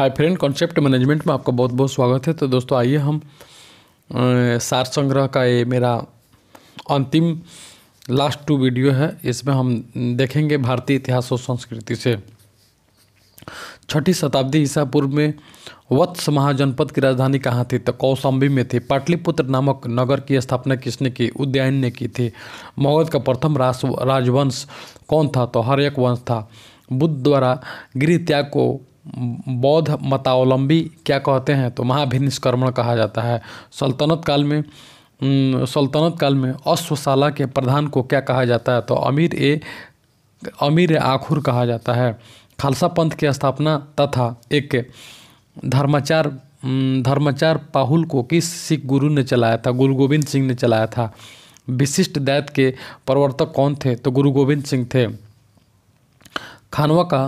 hi friend concept management में आपका बहुत बहुत स्वागत है तो दोस्तों आइए हम सार संग्रह का ये मेरा अंतिम लास्ट टू वीडियो है इसमें हम देखेंगे भारतीय इतिहास और संस्कृति से छठी शताब्दी ईसा पूर्व में वत्स महाजनपद की राजधानी कहाँ थी तो कौशाम्बी में थी पाटलिपुत्र नामक नगर की स्थापना किसने की उद्यायन ने की थी मगध का प्रथम राजवंश कौन था तो हर एक वंश था बुद्ध द्वारा गृह त्याग को बौद्ध मतावलंबी क्या कहते हैं तो महाभिनिष्कर्मण कहा जाता है सल्तनत काल में सल्तनत काल में अश्वशाला के प्रधान को क्या कहा जाता है तो अमीर ए अमीर आखुर कहा जाता है खालसा पंथ की स्थापना तथा एक धर्माचार धर्माचार पाहुल को किस सिख गुरु ने चलाया था गुरु गोविंद सिंह ने चलाया था विशिष्ट दैत के प्रवर्तक कौन थे तो गुरु गोविंद सिंह थे खानवा का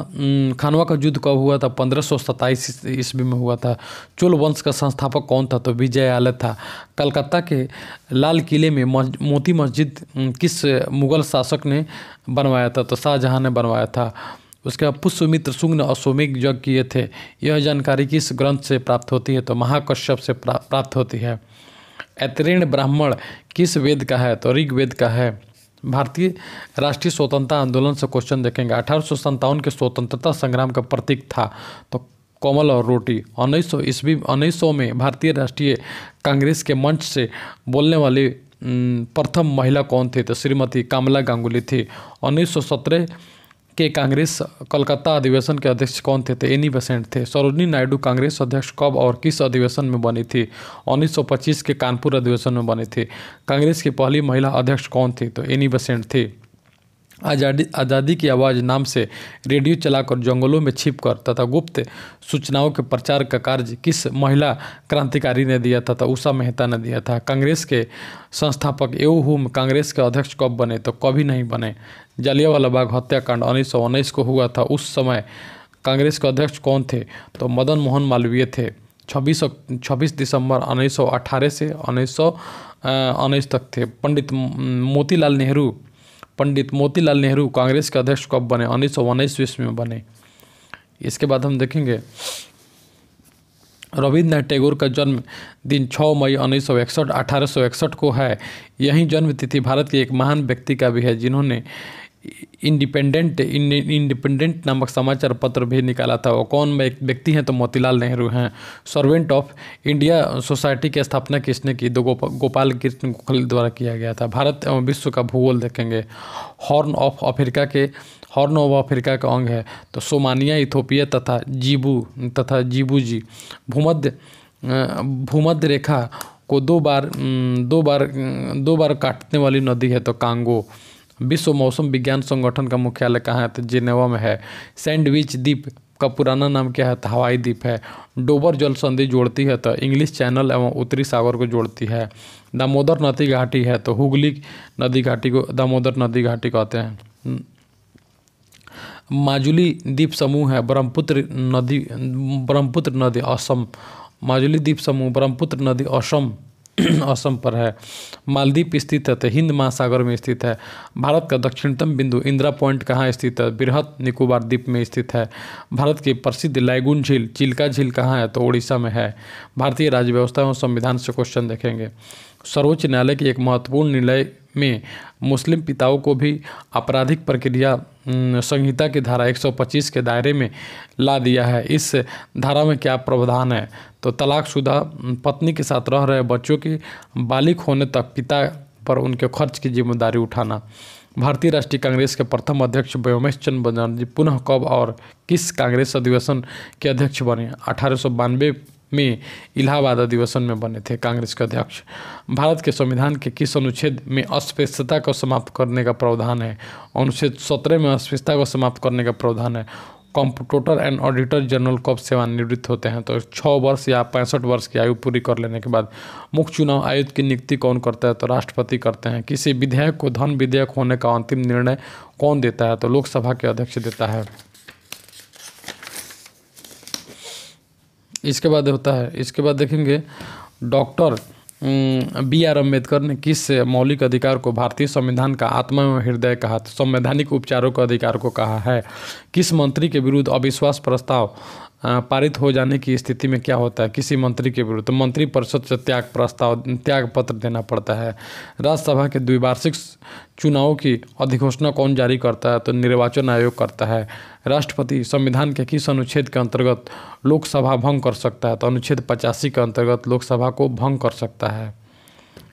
खानवा का युद्ध कब हुआ था पंद्रह सौ सत्ताईस ईस्वी में हुआ था चोल वंश का संस्थापक कौन था तो विजय आलय था कलकत्ता के लाल किले में मज, मोती मस्जिद किस मुगल शासक ने बनवाया था तो शाहजहाँ ने बनवाया था उसके बाद पुष्यमित्र सुंग ने अशोमिक यज्ञ किए थे यह जानकारी किस ग्रंथ से प्राप्त होती है तो महाकश्यप से प्राप्त होती है ऐतरेण ब्राह्मण किस वेद का है तो ऋग्वेद का है भारतीय राष्ट्रीय स्वतंत्रता आंदोलन से क्वेश्चन देखेंगे अठारह के स्वतंत्रता संग्राम का प्रतीक था तो कोमल और रोटी उन्नीस सौ ईस्वी उन्नीस सौ में भारतीय राष्ट्रीय कांग्रेस के मंच से बोलने वाली प्रथम महिला कौन थी तो श्रीमती कामला गांगुली थी उन्नीस सौ सत्रह के कांग्रेस कलकत्ता अधिवेशन के अध्यक्ष कौन थे तो एनी बेसेंट थे सरोजनी नायडू कांग्रेस अध्यक्ष कब और किस अधिवेशन में बनी थी 1925 के कानपुर अधिवेशन में बनी थी कांग्रेस की पहली महिला अध्यक्ष कौन थी तो एनी बेसेंट थी आज़ादी आज़ादी की आवाज़ नाम से रेडियो चलाकर जंगलों में छिपकर तथा गुप्त सूचनाओं के प्रचार का कार्य किस महिला क्रांतिकारी ने दिया था तथा उषा मेहता ने दिया था कांग्रेस के संस्थापक एव हुम कांग्रेस के अध्यक्ष कब बने तो कभी नहीं बने जालियावाला बाग हत्याकांड उन्नीस को हुआ था उस समय कांग्रेस के अध्यक्ष कौन थे तो मदन मोहन मालवीय थे छब्बीस छब्बीस दिसंबर उन्नीस से उन्नीस उन्नीस तक थे पंडित मोतीलाल नेहरू पंडित मोतीलाल नेहरू कांग्रेस के अध्यक्ष कब बने उन्नीस सौ उन्नीस ईस्वी में बने इसके बाद हम देखेंगे रविन्द्रनाथ टैगोर का जन्म दिन 6 मई उन्नीस सौ इकसठ अठारह सौ इकसठ को है यही जन्मतिथि भारत के एक महान व्यक्ति का भी है जिन्होंने इंडिपेंडेंट इंडिपेंडेंट नामक समाचार पत्र भी निकाला था वो कौन व्यक्ति हैं तो मोतीलाल नेहरू हैं सर्वेंट ऑफ इंडिया सोसाइटी की स्थापना किसने की दो गोपा गोपाल कृष्ण गोखल द्वारा किया गया था भारत एवं विश्व का भूगोल देखेंगे हॉर्न ऑफ अफ्रीका के हॉर्न ऑफ अफ्रीका का अंग है तो सोमानिया इथोपिया तथा जीबू तथा जीबू जी भूमध्य भूमध्य रेखा को दो बार दो बार दो बार काटने वाली नदी है तो कांगो विश्व मौसम विज्ञान संगठन का मुख्यालय कहाँ है तो जिनेवा में है सैंडविच द्वीप का पुराना नाम क्या है तो हवाई द्वीप है डोबर जल संधि जोड़ती है तो इंग्लिश चैनल एवं उत्तरी सागर को जोड़ती है दामोदर नदी घाटी है तो हुगली नदी घाटी को दामोदर नदी घाटी कहते हैं माजुली द्वीप समूह है ब्रह्मपुत्र नदी ब्रह्मपुत्र नदी असम माजुली द्वीप समूह ब्रह्मपुत्र नदी असम असम पर है मालदीप स्थित है तो हिंद महासागर में स्थित है भारत का दक्षिणतम बिंदु इंदिरा पॉइंट कहाँ स्थित है बृहत निकोबार द्वीप में स्थित है भारत की प्रसिद्ध लैगुन झील चिल्का झील कहाँ है तो उड़ीसा में है भारतीय राज्य व्यवस्था एवं संविधान से क्वेश्चन देखेंगे सर्वोच्च न्यायालय के एक महत्वपूर्ण निर्णय में मुस्लिम पिताओं को भी आपराधिक प्रक्रिया संहिता की धारा 125 के दायरे में ला दिया है इस धारा में क्या प्रावधान है तो तलाकशुदा पत्नी के साथ रह रहे बच्चों के बालिक होने तक पिता पर उनके खर्च की जिम्मेदारी उठाना भारतीय राष्ट्रीय कांग्रेस के प्रथम अध्यक्ष व्योमेश चंद्र बनर्जी पुनः कब और किस कांग्रेस अधिवेशन के अध्यक्ष बने अठारह में इलाहाबाद अधिवेशन में बने थे कांग्रेस के अध्यक्ष भारत के संविधान के किस अनुच्छेद में अस्पृश्यता को समाप्त करने का प्रावधान है अनुच्छेद सत्रह में अस्पृश्यता को समाप्त करने का प्रावधान है कंप्यूटर एंड ऑडिटर जनरल कब सेवानिवृत्त होते हैं तो छः वर्ष या पैंसठ वर्ष की आयु पूरी कर लेने के बाद मुख्य चुनाव आयुक्त की नियुक्ति कौन करता है तो राष्ट्रपति करते हैं किसी विधेयक को धन विधेयक होने का अंतिम निर्णय कौन देता है तो लोकसभा के अध्यक्ष देता है इसके बाद होता है इसके बाद देखेंगे डॉक्टर बी आर अम्बेडकर ने किस मौलिक अधिकार को भारतीय संविधान का आत्मा एवं हृदय कहा तो संवैधानिक उपचारों का अधिकार को कहा है किस मंत्री के विरुद्ध अविश्वास प्रस्ताव पारित हो जाने की स्थिति में क्या होता है किसी मंत्री के विरुद्ध तो मंत्रिपरिषद से त्याग प्रस्ताव त्याग पत्र देना पड़ता है राज्यसभा के द्विवार्षिक चुनाव की अधिघोषणा कौन जारी करता है तो निर्वाचन आयोग करता है राष्ट्रपति संविधान के किस अनुच्छेद के अंतर्गत लोकसभा भंग कर सकता है तो अनुच्छेद पचासी के अंतर्गत लोकसभा को भंग कर सकता है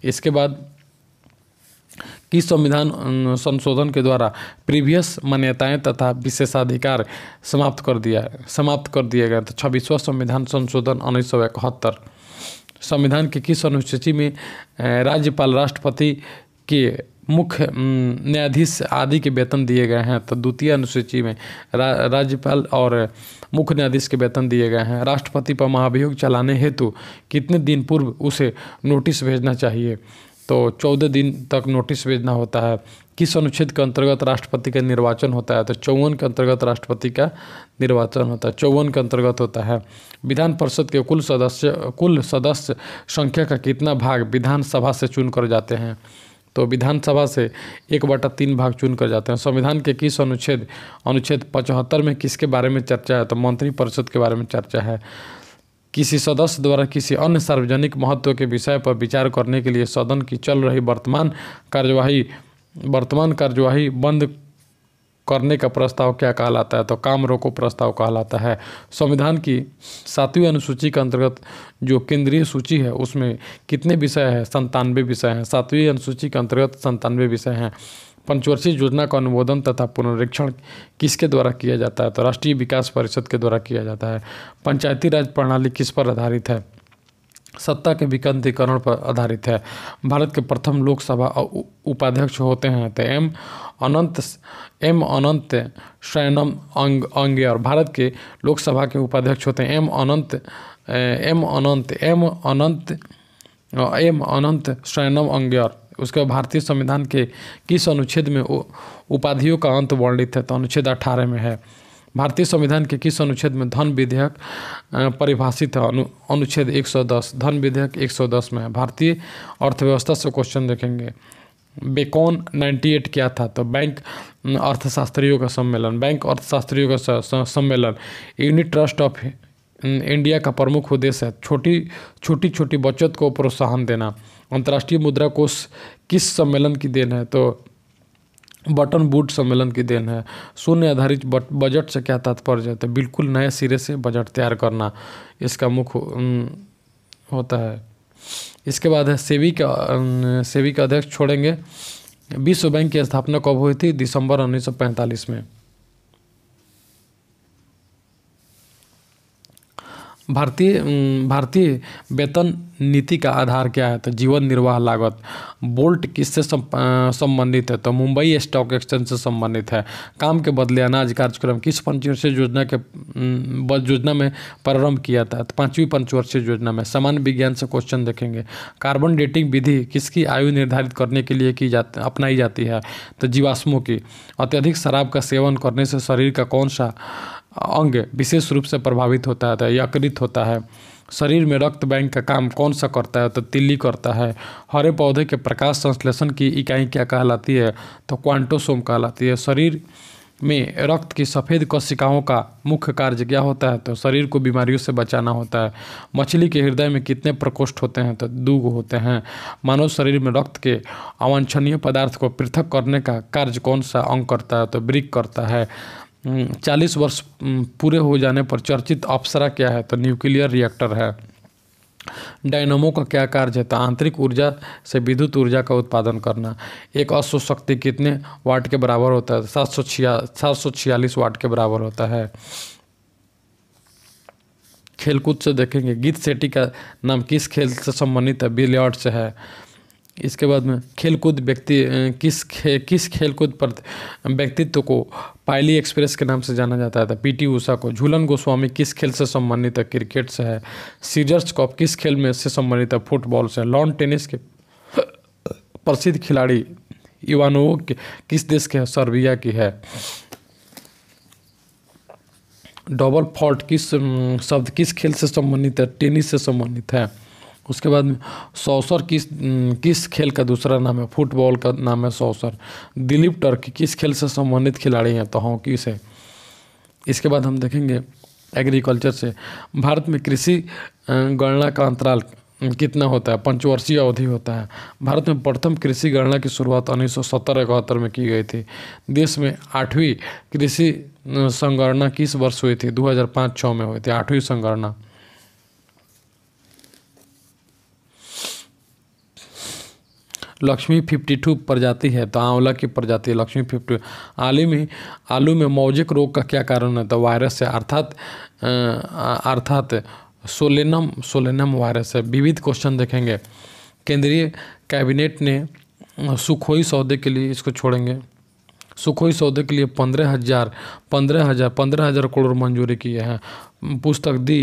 इसके बाद कि संविधान संशोधन के द्वारा प्रीवियस मान्यताएं तथा विशेषाधिकार समाप्त कर दिया समाप्त कर दिए गए तो छब्बीसवां संविधान संशोधन उन्नीस सौ इकहत्तर संविधान के किस अनुसूची में राज्यपाल राष्ट्रपति के मुख्य न्यायाधीश आदि के वेतन दिए गए हैं तो द्वितीय अनुसूची में रा, राज्यपाल और मुख्य न्यायाधीश के वेतन दिए गए हैं राष्ट्रपति पर महाभियोग चलाने हेतु कितने दिन पूर्व उसे नोटिस भेजना चाहिए तो चौदह दिन तक नोटिस भेजना होता है किस अनुच्छेद के अंतर्गत राष्ट्रपति का निर्वाचन होता है तो चौवन के अंतर्गत राष्ट्रपति का निर्वाचन होता है चौवन के अंतर्गत होता है विधान परिषद के कुल सदस्य कुल सदस्य संख्या का कितना भाग विधानसभा से चुन कर जाते हैं तो विधानसभा से एक बटा तीन भाग चुन कर जाते हैं संविधान के किस अनुच्छेद अनुच्छेद पचहत्तर में किसके बारे में चर्चा है तो मंत्रिपरिषद के बारे में चर्चा है किसी सदस्य द्वारा किसी अन्य सार्वजनिक महत्व के विषय पर विचार करने के लिए सदन की चल रही वर्तमान कार्यवाही वर्तमान कार्यवाही बंद करने का प्रस्ताव क्या कहलाता है तो काम रोको प्रस्ताव कहलाता है संविधान की सातवीं अनुसूची के अंतर्गत जो केंद्रीय सूची है उसमें कितने विषय हैं संतानवे विषय हैं सातवीं अनुसूची के अंतर्गत संतानवे विषय हैं पंचवर्षीय योजना का अनुमोदन तथा पुनरीक्षण किसके द्वारा किया जाता है तो राष्ट्रीय विकास परिषद के द्वारा किया जाता है पंचायती राज प्रणाली किस पर आधारित है सत्ता के विकेंद्रीकरण पर आधारित है भारत के प्रथम लोकसभा उपाध्यक्ष होते हैं तो एम अनंत एम अनंत शैनम अंग और भारत के लोकसभा के उपाध्यक्ष होते हैं M Ananth M Ananth M Ananth M Ananth Sayanam Ayyangar उसके भारतीय संविधान के किस अनुच्छेद में उपाधियों का अंत वर्णित है तो अनुच्छेद अठारह में है भारतीय संविधान के किस अनुच्छेद में धन विधेयक परिभाषित है अनु, अनुच्छेद 110 धन विधेयक 110 में है भारतीय अर्थव्यवस्था से क्वेश्चन देखेंगे बेकॉन 98 क्या था तो बैंक अर्थशास्त्रियों का सम्मेलन बैंक अर्थशास्त्रियों का सम्मेलन यूनिट ट्रस्ट ऑफ इंडिया का प्रमुख उद्देश्य है छोटी छोटी छोटी बचत को प्रोत्साहन देना अंतर्राष्ट्रीय मुद्रा कोष किस सम्मेलन की देन है तो बटन बूट सम्मेलन की देन है शून्य आधारित बजट से क्या तात्पर्य है तो बिल्कुल नए सिरे से बजट तैयार करना इसका मुख्य होता है इसके बाद है सेवी का सेवी का अध्यक्ष छोड़ेंगे विश्व बैंक की स्थापना कब हुई थी दिसंबर 1945 में भारतीय भारतीय वेतन नीति का आधार क्या है तो जीवन निर्वाह लागत बोल्ट किससे संबंधित है तो मुंबई स्टॉक एक्सचेंज से संबंधित है काम के बदले अनाज कार्यक्रम किस पंचवर्षीय योजना के योजना में प्रारंभ किया था तो पाँचवीं पंचवर्षीय योजना में सामान्य विज्ञान से क्वेश्चन देखेंगे कार्बन डेटिंग विधि किसकी आयु निर्धारित करने के लिए की जाती अपनाई जाती है तो जीवाश्मों की अत्यधिक शराब का सेवन करने से शरीर का कौन सा अंग विशेष रूप से प्रभावित होता है यकृत होता है शरीर में रक्त बैंक का काम कौन सा करता है तो तिल्ली करता है हरे पौधे के प्रकाश संश्लेषण की इकाई क्या कहलाती है तो क्वांटोसोम कहलाती है शरीर में रक्त की सफ़ेद कोशिकाओं का मुख्य कार्य क्या होता है तो शरीर को बीमारियों से बचाना होता है मछली के हृदय में कितने प्रकोष्ठ होते हैं तो दो होते हैं मानव शरीर में रक्त के अवांछनीय पदार्थ को पृथक करने का कार्य कौन सा अंग करता है तो ब्रिक करता है हम्म, चालीस वर्ष हम्म, पूरे हो जाने पर चर्चित अप्सरा क्या है तो न्यूक्लियर रिएक्टर है डायनामो का क्या कार्य है तो आंतरिक ऊर्जा से विद्युत ऊर्जा का उत्पादन करना एक अश्व शक्ति कितने वाट के बराबर होता है सात सौ छिया सात सौ छियालीस वाट के बराबर होता है खेलकूद से देखेंगे गीत सेटी का नाम किस खेल से संबंधित है बिलियर्ड्स है इसके बाद में खेलकूद व्यक्ति किस खे, किस खेलकूद पर व्यक्तित्व को पायली एक्सप्रेस के नाम से जाना जाता था पीटी ऊषा को झूलन गोस्वामी किस खेल से संबंधित है क्रिकेट से है सीजर्स कॉप किस खेल में से संबंधित है फुटबॉल से लॉन टेनिस के प्रसिद्ध खिलाड़ी के किस देश के है सर्बिया की है डबल फॉल्ट किस शब्द किस खेल से संबंधित है टेनिस से संबंधित है उसके बाद सौसर किस किस खेल का दूसरा नाम है फुटबॉल का नाम है सौसर दिलीप टर्क किस खेल से संबंधित खिलाड़ी हैं तो हॉकी हाँ, से इसके बाद हम देखेंगे एग्रीकल्चर से भारत में कृषि गणना का अंतराल कितना होता है पंचवर्षीय अवधि होता है भारत में प्रथम कृषि गणना की शुरुआत उन्नीस सौ सत्तर में की गई थी देश में आठवीं कृषि संगणना किस वर्ष हुई थी पाँच छः में हुई थी आठवीं संगणना लक्ष्मी फिफ्टी टू प्रजाति है तो आंवला की प्रजाति लक्ष्मी फिफ्टी आलू में आलू में मौजिक रोग का क्या कारण है तो वायरस है अर्थात अर्थात सोलेनम सोलेनम वायरस है विविध क्वेश्चन देखेंगे केंद्रीय कैबिनेट ने सुखोई सौदे के लिए इसको छोड़ेंगे सुखोई सौदे के लिए पंद्रह हज़ार पंद्रह हज़ार पंद्रह हज़ार करोड़ मंजूरी की है पुस्तक दी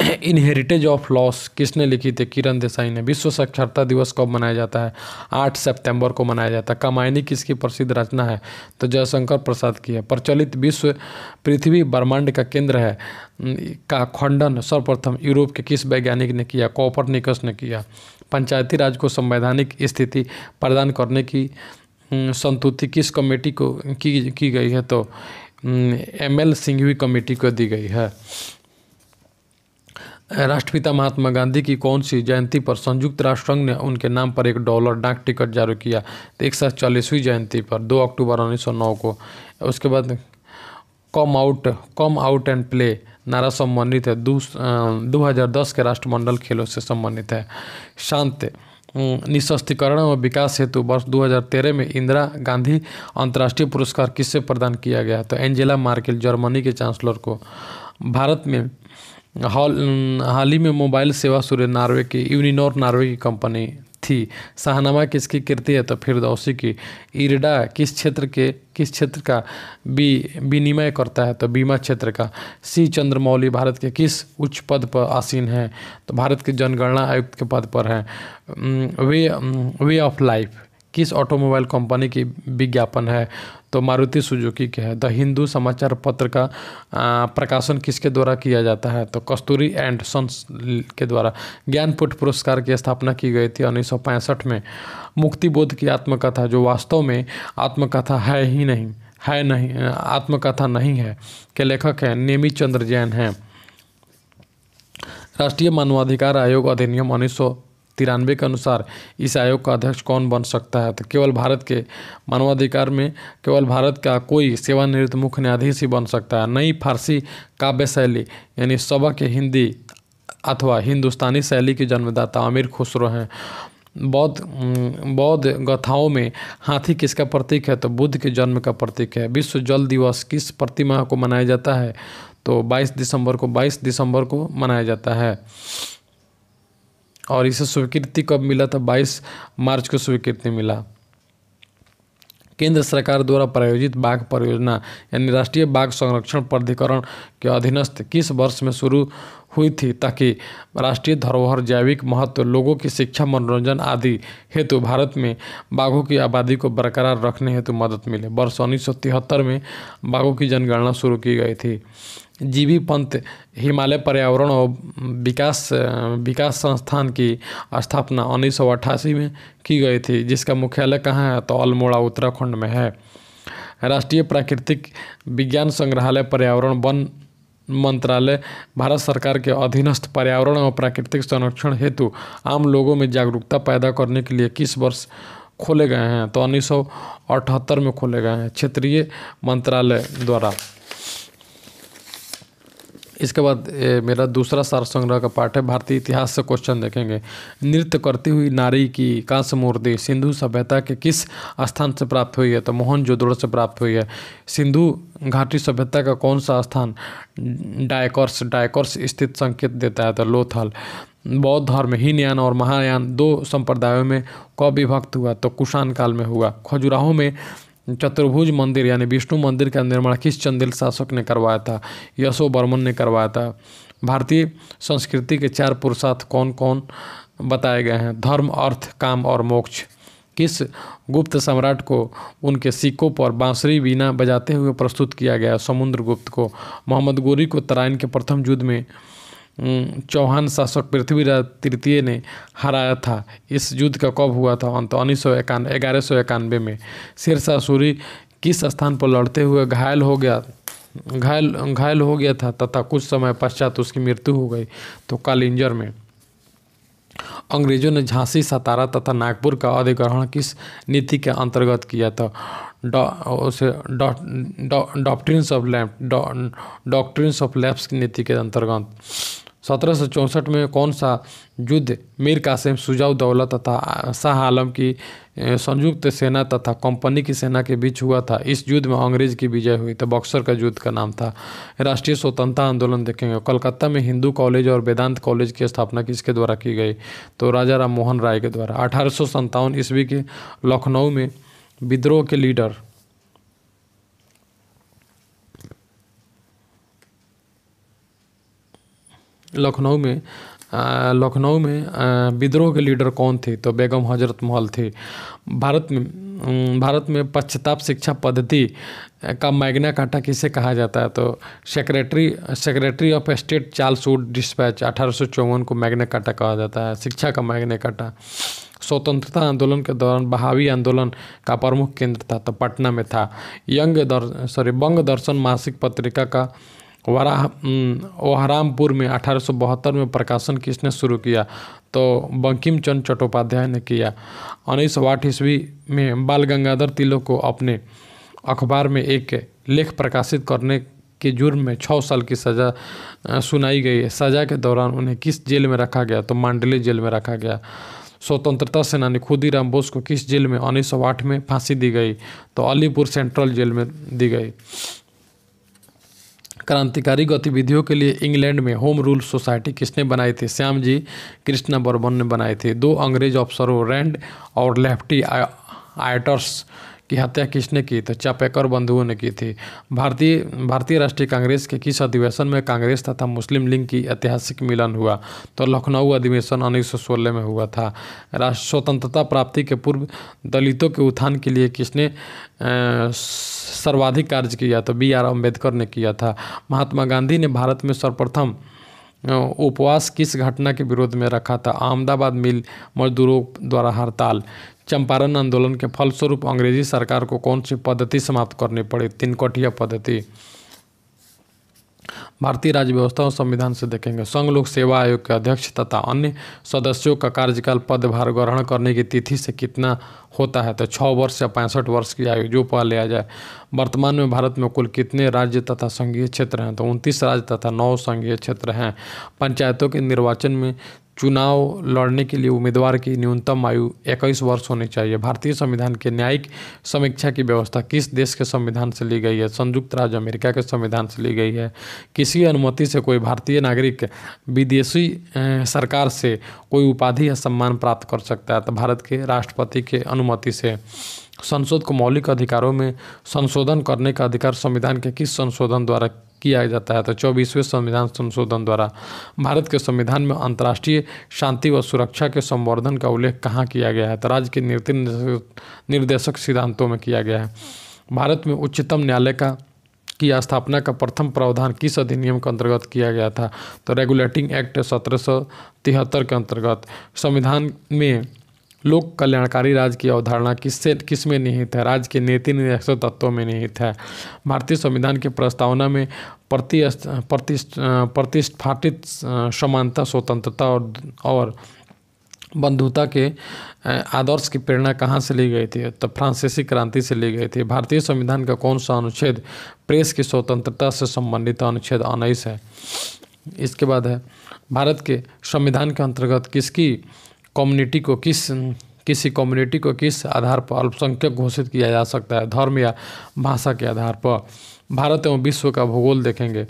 इनहेरिटेज ऑफ लॉस किसने लिखी थी किरण देसाई ने विश्व साक्षरता दिवस कब मनाया जाता है आठ सितंबर को मनाया जाता है कमायनी किसकी प्रसिद्ध रचना है तो जयशंकर प्रसाद की है प्रचलित विश्व पृथ्वी ब्रह्मांड का केंद्र है का खंडन सर्वप्रथम यूरोप के किस वैज्ञानिक ने किया कॉपर निकस ने किया पंचायती राज को संवैधानिक स्थिति प्रदान करने की संतुति किस कमेटी को की, की गई है तो एम एल सिंघवी कमेटी को दी गई है राष्ट्रपिता महात्मा गांधी की कौन सी जयंती पर संयुक्त राष्ट्र संघ ने उनके नाम पर एक डॉलर डाक टिकट जारी किया तो एक सौ चालीसवीं जयंती पर दो अक्टूबर उन्नीस सौ नौ को उसके बाद come out come out and play नारा संबंधित है दो हज़ार दस के राष्ट्रमंडल खेलों से संबंधित है शांत निशस्तीकरण और विकास हेतु वर्ष 2013 में इंदिरा गांधी अंतर्राष्ट्रीय पुरस्कार किससे प्रदान किया गया तो एंजेला मार्केल जर्मनी के चांसलर को भारत में हाल हाल ही में मोबाइल सेवा सूर्य नार्वे की यूनिनोर नार्वे की कंपनी थी शाहनामा किसकी कृति है तो फिर दौसी की इरडा किस क्षेत्र के किस क्षेत्र का बी विनिमय करता है तो बीमा क्षेत्र का सी चंद्रमौली भारत के किस उच्च पद पर आसीन है तो भारत के जनगणना आयुक्त के पद पर है वे वे ऑफ लाइफ किस ऑटोमोबाइल कंपनी की विज्ञापन है तो मारुति सुजुकी के है द हिंदू समाचार पत्र का प्रकाशन किसके द्वारा किया जाता है तो कस्तूरी एंड सन्स के द्वारा ज्ञानपुट पुरस्कार की स्थापना की गई थी उन्नीस में मुक्तिबोध की आत्मकथा जो वास्तव में आत्मकथा है ही नहीं है नहीं आत्मकथा नहीं है के लेखक हैं नेमी चंद्र जैन हैं राष्ट्रीय मानवाधिकार आयोग अधिनियम उन्नीस तिरानवे के अनुसार इस आयोग का अध्यक्ष कौन बन सकता है तो केवल भारत के मानवाधिकार में केवल भारत का कोई सेवानिवृत्त मुख्य न्यायाधीश ही बन सकता है नई फारसी काव्य शैली यानी सबक हिंदी अथवा हिंदुस्तानी शैली के जन्मदाता आमिर खुसरो हैं बौद्ध बौद्ध गथाओं में हाथी किसका प्रतीक है तो बुद्ध के जन्म का प्रतीक है विश्व जल दिवस किस प्रतिमा को मनाया जाता है तो 22 दिसंबर को 22 दिसंबर को मनाया जाता है और इसे स्वीकृति कब मिला था 22 मार्च को स्वीकृति मिला केंद्र सरकार द्वारा प्रायोजित बाघ परियोजना यानी राष्ट्रीय बाघ संरक्षण प्राधिकरण के अधीनस्थ किस वर्ष में शुरू हुई थी ताकि राष्ट्रीय धरोहर जैविक महत्व लोगों की शिक्षा मनोरंजन आदि हेतु भारत में बाघों की आबादी को बरकरार रखने हेतु मदद मिले वर्ष उन्नीस में बाघों की जनगणना शुरू की गई थी जीबी पंत हिमालय पर्यावरण और विकास विकास संस्थान की स्थापना उन्नीस सौ अट्ठासी में की गई थी जिसका मुख्यालय कहाँ है तो अल्मोड़ा उत्तराखंड में है राष्ट्रीय प्राकृतिक विज्ञान संग्रहालय पर्यावरण वन मंत्रालय भारत सरकार के अधीनस्थ पर्यावरण और प्राकृतिक संरक्षण हेतु आम लोगों में जागरूकता पैदा करने के लिए किस वर्ष खोले गए हैं तो उन्नीस में खोले गए हैं क्षेत्रीय मंत्रालय द्वारा इसके बाद ए, मेरा दूसरा सार संग्रह का पाठ है भारतीय इतिहास से क्वेश्चन देखेंगे नृत्य करती हुई नारी की कांस्य मूर्ति सिंधु सभ्यता के किस स्थान से प्राप्त हुई है तो मोहन जोदड़ो से प्राप्त हुई है सिंधु घाटी सभ्यता का कौन सा स्थान डायकॉर्स डायकॉर्स स्थित संकेत देता है तो लोथल बौद्ध धर्म हीनयान और महायान दो संप्रदायों में कब विभक्त हुआ तो कुषाण काल में हुआ खजुराहो में चतुर्भुज मंदिर यानी विष्णु मंदिर का निर्माण किस चंदेल शासक ने करवाया था यशो बर्मन ने करवाया था भारतीय संस्कृति के चार पुरुषार्थ कौन कौन बताए गए हैं धर्म अर्थ काम और मोक्ष किस गुप्त सम्राट को उनके सिक्कों पर बांसुरी बीना बजाते हुए प्रस्तुत किया गया समुद्र गुप्त को मोहम्मद गोरी को तराइन के प्रथम युद्ध में हम्म, चौहान शासक पृथ्वीराज तृतीय ने हराया था इस युद्ध का कब हुआ था अंत उन्नीस सौ इक्यानवे ग्यारह सौ इक्यानवे में शेरशाह सूरी किस स्थान पर लड़ते हुए घायल हो गया घायल घायल हो गया था तथा कुछ समय पश्चात उसकी मृत्यु हो गई तो कालिंजर में अंग्रेजों ने झांसी सतारा तथा नागपुर का अधिग्रहण किस नीति के अंतर्गत किया था उसे doctrines of lap doctrines of lapse की नीति के अंतर्गत सत्रह में कौन सा युद्ध मीर कासिम सुजाऊ दौला तथा शाह आलम की संयुक्त सेना तथा कंपनी की सेना के बीच हुआ था इस युद्ध में अंग्रेज की विजय हुई तो बॉक्सर का युद्ध का नाम था राष्ट्रीय स्वतंत्रता आंदोलन देखेंगे कलकत्ता में हिंदू कॉलेज और वेदांत कॉलेज की स्थापना किसके द्वारा की गई तो राजा राम मोहन राय के द्वारा अठारह ईस्वी के लखनऊ में विद्रोह के लीडर लखनऊ में लखनऊ में विद्रोह के लीडर कौन थे तो बेगम हजरत महल थे भारत में भारत में पश्चाताप शिक्षा पद्धति का मैग्ना काटा किसे कहा जाता है तो secretary secretary of state Charles Wood dispatch अठारह को मैग्ना काटा कहा जाता है शिक्षा का मैग्ना काटा स्वतंत्रता आंदोलन के दौरान बहावी आंदोलन का प्रमुख केंद्र था तो पटना में था यंग दर्शन सॉरी बंग दर्शन मासिक पत्रिका का वराह हम्म, ओहरामपुर में अठारह में प्रकाशन किसने शुरू किया तो बंकिम चंद चट्टोपाध्याय ने किया उन्नीस सौ आठ ईस्वी में बाल गंगाधर तिलक को अपने अखबार में एक लेख प्रकाशित करने के जुर्म में छः साल की सज़ा सुनाई गई सज़ा के दौरान उन्हें किस जेल में रखा गया तो मांडले जेल में रखा गया स्वतंत्रता सेनानी खुदीराम बोस को किस जेल में उन्नीस सौ आठ में फांसी दी गई तो अलीपुर सेंट्रल जेल में दी गई क्रांतिकारी गतिविधियों के लिए इंग्लैंड में होम रूल सोसाइटी किसने बनाई थी श्याम जी कृष्णा बर्बन ने बनाई थी दो अंग्रेज अफसरों रैंड और लेफ्टी आयटर्स की हत्या किसने की तो चापेकर बंधुओं ने की थी भारतीय भारतीय राष्ट्रीय कांग्रेस के किस अधिवेशन में कांग्रेस तथा मुस्लिम लीग की ऐतिहासिक मिलन हुआ तो लखनऊ अधिवेशन उन्नीस में हुआ था राष्ट्र स्वतंत्रता प्राप्ति के पूर्व दलितों के उत्थान के लिए किसने सर्वाधिक कार्य किया तो बी आर अम्बेडकर ने किया था महात्मा गांधी ने भारत में सर्वप्रथम उपवास किस घटना के विरोध में रखा था अहमदाबाद मिल मजदूरों द्वारा हड़ताल चंपारण आंदोलन के फलस्वरूप अंग्रेजी सरकार को कौन सी पद्धति समाप्त करनी पड़ी कोठिया पद्धति भारतीय राज्य व्यवस्था और संविधान से देखेंगे संघ लोक सेवा आयोग के अध्यक्ष तथा अन्य सदस्यों का कार्यकाल पदभार ग्रहण करने की तिथि से कितना होता है तो छः वर्ष या पैंसठ वर्ष की आयु जो पा लिया जाए वर्तमान में भारत में कुल कितने राज्य तथा संघीय क्षेत्र हैं तो उनतीस राज्य तथा नौ संघीय क्षेत्र हैं पंचायतों के निर्वाचन में चुनाव लड़ने के लिए उम्मीदवार की न्यूनतम आयु इक्कीस वर्ष होनी चाहिए भारतीय संविधान के न्यायिक समीक्षा की व्यवस्था किस देश के संविधान से ली गई है संयुक्त राज्य अमेरिका के संविधान से ली गई है किसी अनुमति से कोई भारतीय नागरिक विदेशी सरकार से कोई उपाधि या सम्मान प्राप्त कर सकता है तो भारत के राष्ट्रपति के अनुमति से संसद को मौलिक अधिकारों में संशोधन करने का अधिकार संविधान के किस संशोधन द्वारा किया जाता है तो चौबीसवें संविधान संशोधन द्वारा भारत के संविधान में अंतर्राष्ट्रीय शांति व सुरक्षा के संवर्धन का उल्लेख कहाँ किया गया है तो राज्य के नीति निर्देशक सिद्धांतों में किया गया है भारत में उच्चतम न्यायालय का की स्थापना का प्रथम प्रावधान किस अधिनियम के अंतर्गत किया गया था तो रेगुलेटिंग एक्ट सत्रह के अंतर्गत संविधान में लोक कल्याणकारी राज्य की अवधारणा किससे किस में निहित है राज्य के नीति निरक्षर तत्वों में निहित है भारतीय संविधान की प्रस्तावना में प्रति प्रतिष्ठापित समानता स्वतंत्रता और और बंधुता के आदर्श की प्रेरणा कहाँ से ली गई थी तो फ्रांसीसी क्रांति से ली गई थी भारतीय संविधान का कौन सा अनुच्छेद प्रेस की स्वतंत्रता से संबंधित अनुच्छेद उन्नीस है इसके बाद है भारत के संविधान के अंतर्गत किसकी कम्युनिटी को किस किसी कम्युनिटी को किस आधार पर अल्पसंख्यक घोषित किया जा सकता है धर्म या भाषा के आधार पर भारत एवं विश्व का भूगोल देखेंगे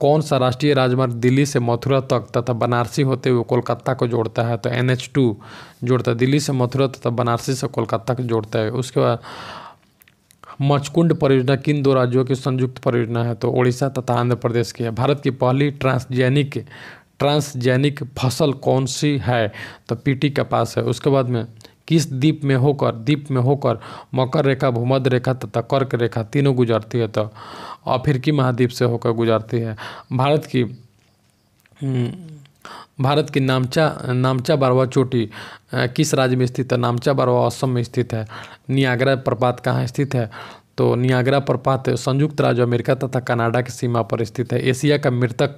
कौन सा राष्ट्रीय राजमार्ग दिल्ली से मथुरा तक तथा बनारसी होते हुए कोलकाता को जोड़ता है तो एन एच टू जोड़ता है दिल्ली से मथुरा तथा बनारसी से कोलकाता को जोड़ता है उसके बाद मचकुंड परियोजना किन दो राज्यों की संयुक्त परियोजना है तो ओडिशा तथा आंध्र प्रदेश की है भारत की पहली ट्रांसजेनिक ट्रांसजेनिक फसल कौन सी है तो पीटी कपास है उसके बाद में किस दीप में होकर दीप में होकर मकर रेखा भूमध्य रेखा तथा कर्क रेखा तीनों गुजरती है तो अफ्रीकी महाद्वीप से होकर गुजरती है भारत की हम्म, भारत की नामचा नामचा बारवा चोटी किस राज्य में स्थित है नामचा बारवा असम में स्थित है नियाग्रा प्रपात कहाँ स्थित है तो नियाग्रा प्रपात संयुक्त राज्य अमेरिका तथा कनाडा की सीमा पर स्थित है एशिया का मृतक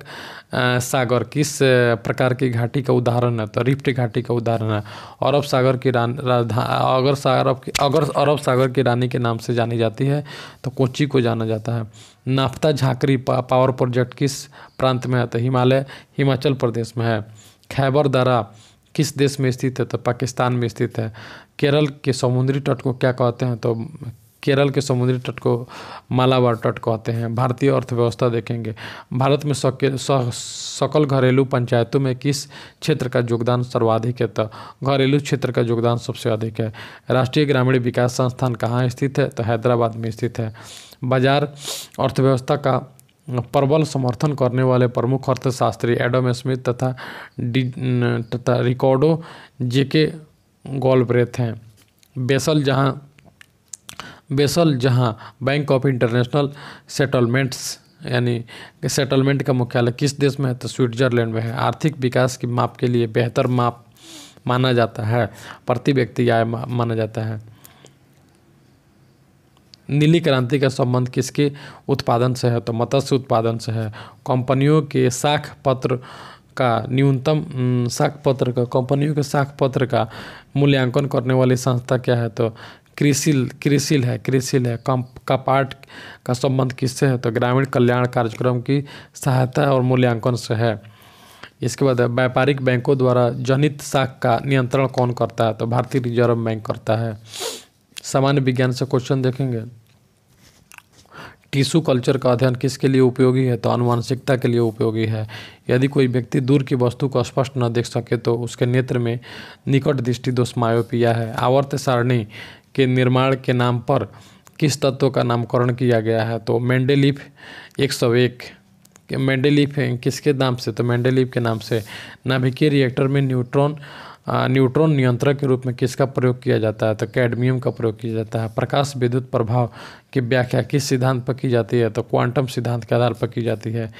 सागर किस प्रकार की घाटी का उदाहरण है तो रिफ्ट घाटी का उदाहरण है अरब सागर की राजधा अगर सागर की अगर अरब सागर की रानी के नाम से जानी जाती है तो कोची को जाना जाता है नाफ्ता झाकरी पा, पावर प्रोजेक्ट किस प्रांत में है तो हिमालय हिमाचल प्रदेश में है खैबर दरा किस देश में स्थित है तो पाकिस्तान में स्थित है केरल के समुद्री तट को क्या कहते हैं तो केरल के समुद्री तट को मालाबार तट कहते हैं भारतीय अर्थव्यवस्था देखेंगे भारत में सके सकल घरेलू पंचायतों में किस क्षेत्र का योगदान सर्वाधिक है तो घरेलू क्षेत्र का योगदान सबसे अधिक है राष्ट्रीय ग्रामीण विकास संस्थान कहाँ स्थित है तो हैदराबाद में स्थित है बाजार अर्थव्यवस्था का प्रबल समर्थन करने वाले प्रमुख अर्थशास्त्री एडम स्मिथ तथा तथा रिकॉर्डो जेके गोलब्रेथ हैं बेसल जहाँ बेसल जहां बैंक ऑफ इंटरनेशनल सेटलमेंट्स यानी सेटलमेंट का मुख्यालय किस देश में है तो स्विट्जरलैंड में है आर्थिक विकास की माप के लिए बेहतर माप माना जाता है प्रति व्यक्ति आय माना जाता है नीली क्रांति का संबंध किसके उत्पादन से है तो मत्स्य उत्पादन से है कंपनियों के साख पत्र का न्यूनतम साख पत्र का कंपनियों के साख पत्र का मूल्यांकन करने वाली संस्था क्या है तो कृषिल कृषिल है कृषिल है कम का पार्ट का संबंध किससे है तो ग्रामीण कल्याण कार्यक्रम की सहायता और मूल्यांकन से है इसके बाद व्यापारिक बैंकों द्वारा जनित साख का नियंत्रण कौन करता है तो भारतीय रिजर्व बैंक करता है सामान्य विज्ञान से क्वेश्चन देखेंगे टिश्यू कल्चर का अध्ययन किसके लिए उपयोगी है तो अनुवांशिकता के लिए उपयोगी है यदि कोई व्यक्ति दूर की वस्तु को स्पष्ट न देख सके तो उसके नेत्र में निकट दृष्टि दोष मायोपिया है आवर्त सारणी के निर्माण के नाम पर किस तत्व का नामकरण किया गया है तो मेंडेलिफ एक सौ एक मेंडेलिफ किसके नाम से तो मेंडेलिफ के नाम से नाभिकीय रिएक्टर में न्यूट्रॉन न्यूट्रॉन नियंत्रक के रूप में किसका प्रयोग किया जाता है तो कैडमियम का प्रयोग किया जाता है प्रकाश विद्युत प्रभाव की व्याख्या किस सिद्धांत पर की जाती है तो क्वांटम सिद्धांत के आधार पर की जाती है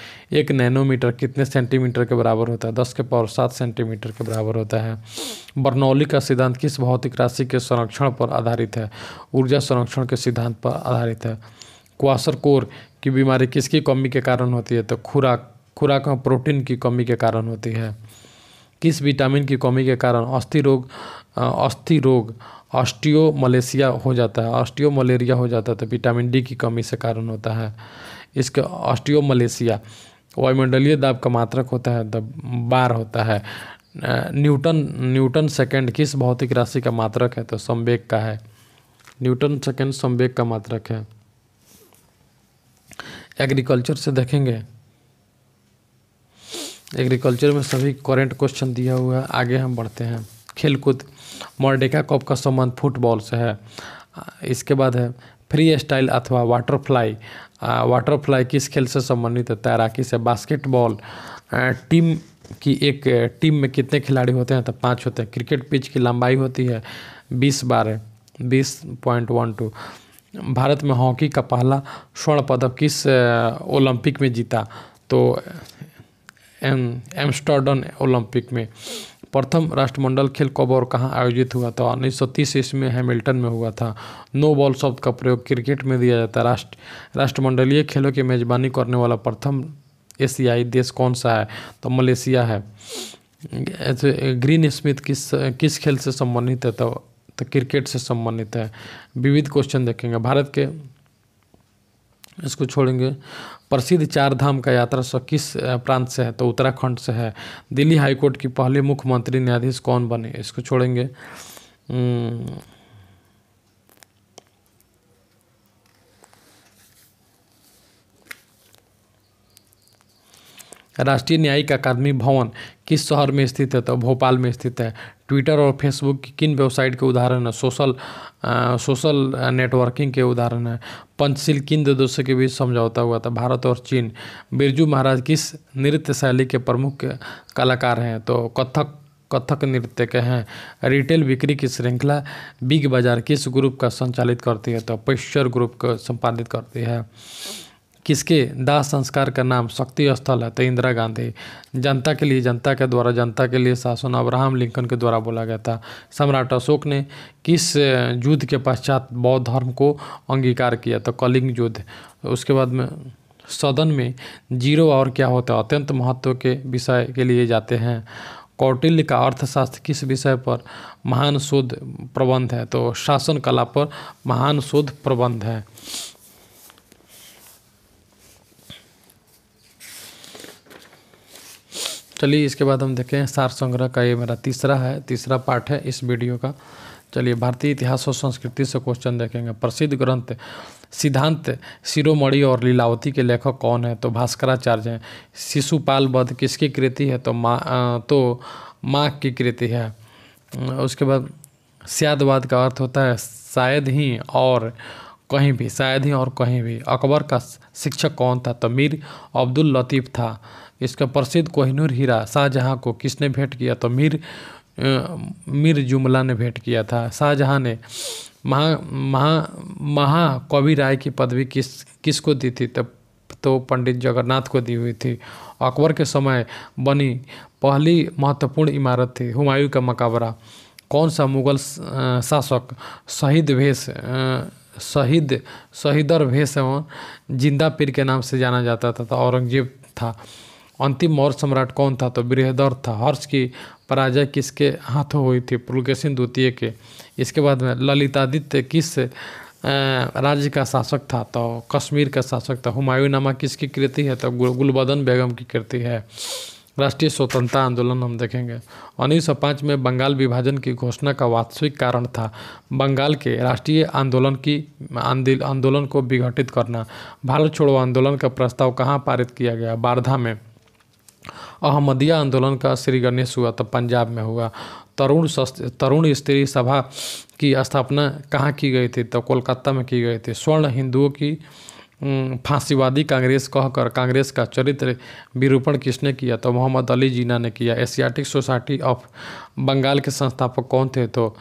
एक नैनोमीटर कितने सेंटीमीटर के बराबर होता है दस के पावर सात सेंटीमीटर के बराबर होता है बर्नौली का सिद्धांत किस भौतिक राशि के संरक्षण पर आधारित है ऊर्जा संरक्षण के सिद्धांत पर आधारित है क्वासर कोर की बीमारी किसकी कमी के कारण होती है तो खुराक खुराक में प्रोटीन की कमी के कारण होती है किस विटामिन की कमी के कारण अस्थि रोग अस्थि रोग ऑस्टियो मलेशिया हो जाता है ऑस्टियो मलेरिया हो जाता है तो विटामिन डी की कमी से कारण होता है इसके ऑस्टियो मलेशिया वायुमंडलीय दाब का मात्रक होता है द बार होता है न्यूटन न्यूटन सेकेंड किस भौतिक राशि का मात्रक है तो संवेग का है न्यूटन सेकेंड संवेग का मात्रक है एग्रीकल्चर से देखेंगे एग्रीकल्चर में सभी करेंट क्वेश्चन दिया हुआ है आगे हम बढ़ते हैं खेलकूद मॉर्डेका कप का संबंध फुटबॉल से है इसके बाद है फ्री स्टाइल अथवा वाटरफ्लाई वाटरफ्लाई किस खेल से संबंधित है तैराकी से बास्केटबॉल टीम की एक टीम में कितने खिलाड़ी होते हैं तो पाँच होते हैं क्रिकेट पिच की लंबाई होती है बीस बार बीस पॉइंट वन टू भारत में हॉकी का पहला स्वर्ण पदक किस ओलंपिक में जीता तो एम्स्टर्डन ओलंपिक में प्रथम राष्ट्रमंडल खेल कब और कहाँ आयोजित हुआ था उन्नीस सौ तीस ईस्वी में हैमिल्टन में हुआ था नो बॉल शब्द का प्रयोग क्रिकेट में दिया जाता है राष्ट्र राष्ट्रमंडलीय खेलों की मेज़बानी करने वाला प्रथम एशियाई देश कौन सा है तो मलेशिया है ग्रीन स्मिथ किस किस खेल से संबंधित है तो, तो क्रिकेट से संबंधित है विविध क्वेश्चन देखेंगे भारत के इसको छोड़ेंगे प्रसिद्ध चार धाम का यात्रा सब किस प्रांत से है तो उत्तराखंड से है दिल्ली हाईकोर्ट की पहले मुख्यमंत्री न्यायाधीश कौन बने इसको छोड़ेंगे राष्ट्रीय न्यायिक अकादमी भवन किस शहर में स्थित है तो भोपाल में स्थित है ट्विटर और फेसबुक की किन वेबसाइट के उदाहरण है सोशल आ, सोशल नेटवर्किंग के उदाहरण है पंचशील किन दोस्तों के बीच समझौता हुआ था भारत और चीन बिरजू महाराज किस नृत्य शैली के प्रमुख कलाकार हैं तो कथक कथक नृत्य के हैं रिटेल बिक्री की श्रृंखला बिग बाजार किस ग्रुप का संचालित करती है तो पेशर ग्रुप को संपादित करती है किसके दाह संस्कार का नाम शक्ति स्थल है तो इंदिरा गांधी जनता के लिए जनता के द्वारा जनता के लिए शासन अब्राहम लिंकन के द्वारा बोला गया था सम्राट अशोक ने किस युद्ध के पश्चात बौद्ध धर्म को अंगीकार किया तो कलिंग युद्ध उसके बाद में सदन में जीरो और क्या होता है अत्यंत महत्व के विषय के लिए जाते हैं कौटिल्य का अर्थशास्त्र किस विषय पर महान शोध प्रबंध है तो शासन कला पर महान शोध प्रबंध है चलिए इसके बाद हम देखें सार संग्रह का ये मेरा तीसरा है तीसरा पार्ट है इस वीडियो का चलिए भारतीय इतिहास और संस्कृति से क्वेश्चन देखेंगे प्रसिद्ध ग्रंथ सिद्धांत शिरोमणि और लीलावती के लेखक कौन है तो भास्कराचार्य हैं शिशुपाल वध किसकी कृति है तो माँ तो माँ की कृति है उसके बाद स्यादवाद का अर्थ होता है शायद ही और कहीं भी शायद ही और कहीं भी अकबर का शिक्षक कौन था तो मीर अब्दुल लतीफ़ था इसका प्रसिद्ध कोहिनूर हीरा शाहजहाँ को किसने भेंट किया तो मीर मीर जुमला ने भेंट किया था शाहजहाँ ने महा महा महाकवि राय की पदवी किस किसको दी थी तब तो पंडित जगन्नाथ को दी हुई थी अकबर के समय बनी पहली महत्वपूर्ण इमारत थी हुमायूं का मकबरा कौन सा मुगल शासक शहीद भेष शहीद शहीदर भेष एवं जिंदा पीर के नाम से जाना जाता था औरंगजेब था अंतिम मौर्य सम्राट कौन था तो बृहदर था हर्ष की पराजय किसके हाथों हुई थी पुलकेशन द्वितीय के इसके बाद में ललितादित्य किस राज्य का शासक था तो कश्मीर का शासक था हुमायूं नामा किसकी कृति है तो गुलबदन बेगम की कृति है राष्ट्रीय स्वतंत्रता आंदोलन हम देखेंगे उन्नीस सौ पाँच में बंगाल विभाजन की घोषणा का वास्तविक कारण था बंगाल के राष्ट्रीय आंदोलन की आंदोलन को विघटित करना भारत छोड़ो आंदोलन का प्रस्ताव कहाँ पारित किया गया बारधा में अहमदिया आंदोलन का श्री गणेश हुआ तब पंजाब में हुआ तरुण तरुण स्त्री सभा की स्थापना कहाँ की गई थी तो कोलकाता में की गई थी स्वर्ण हिंदुओं की फांसीवादी कांग्रेस कहकर कांग्रेस का चरित्र विरूपण किसने किया तो मोहम्मद अली जीना ने किया एशियाटिक सोसाइटी ऑफ बंगाल के संस्थापक कौन थे तो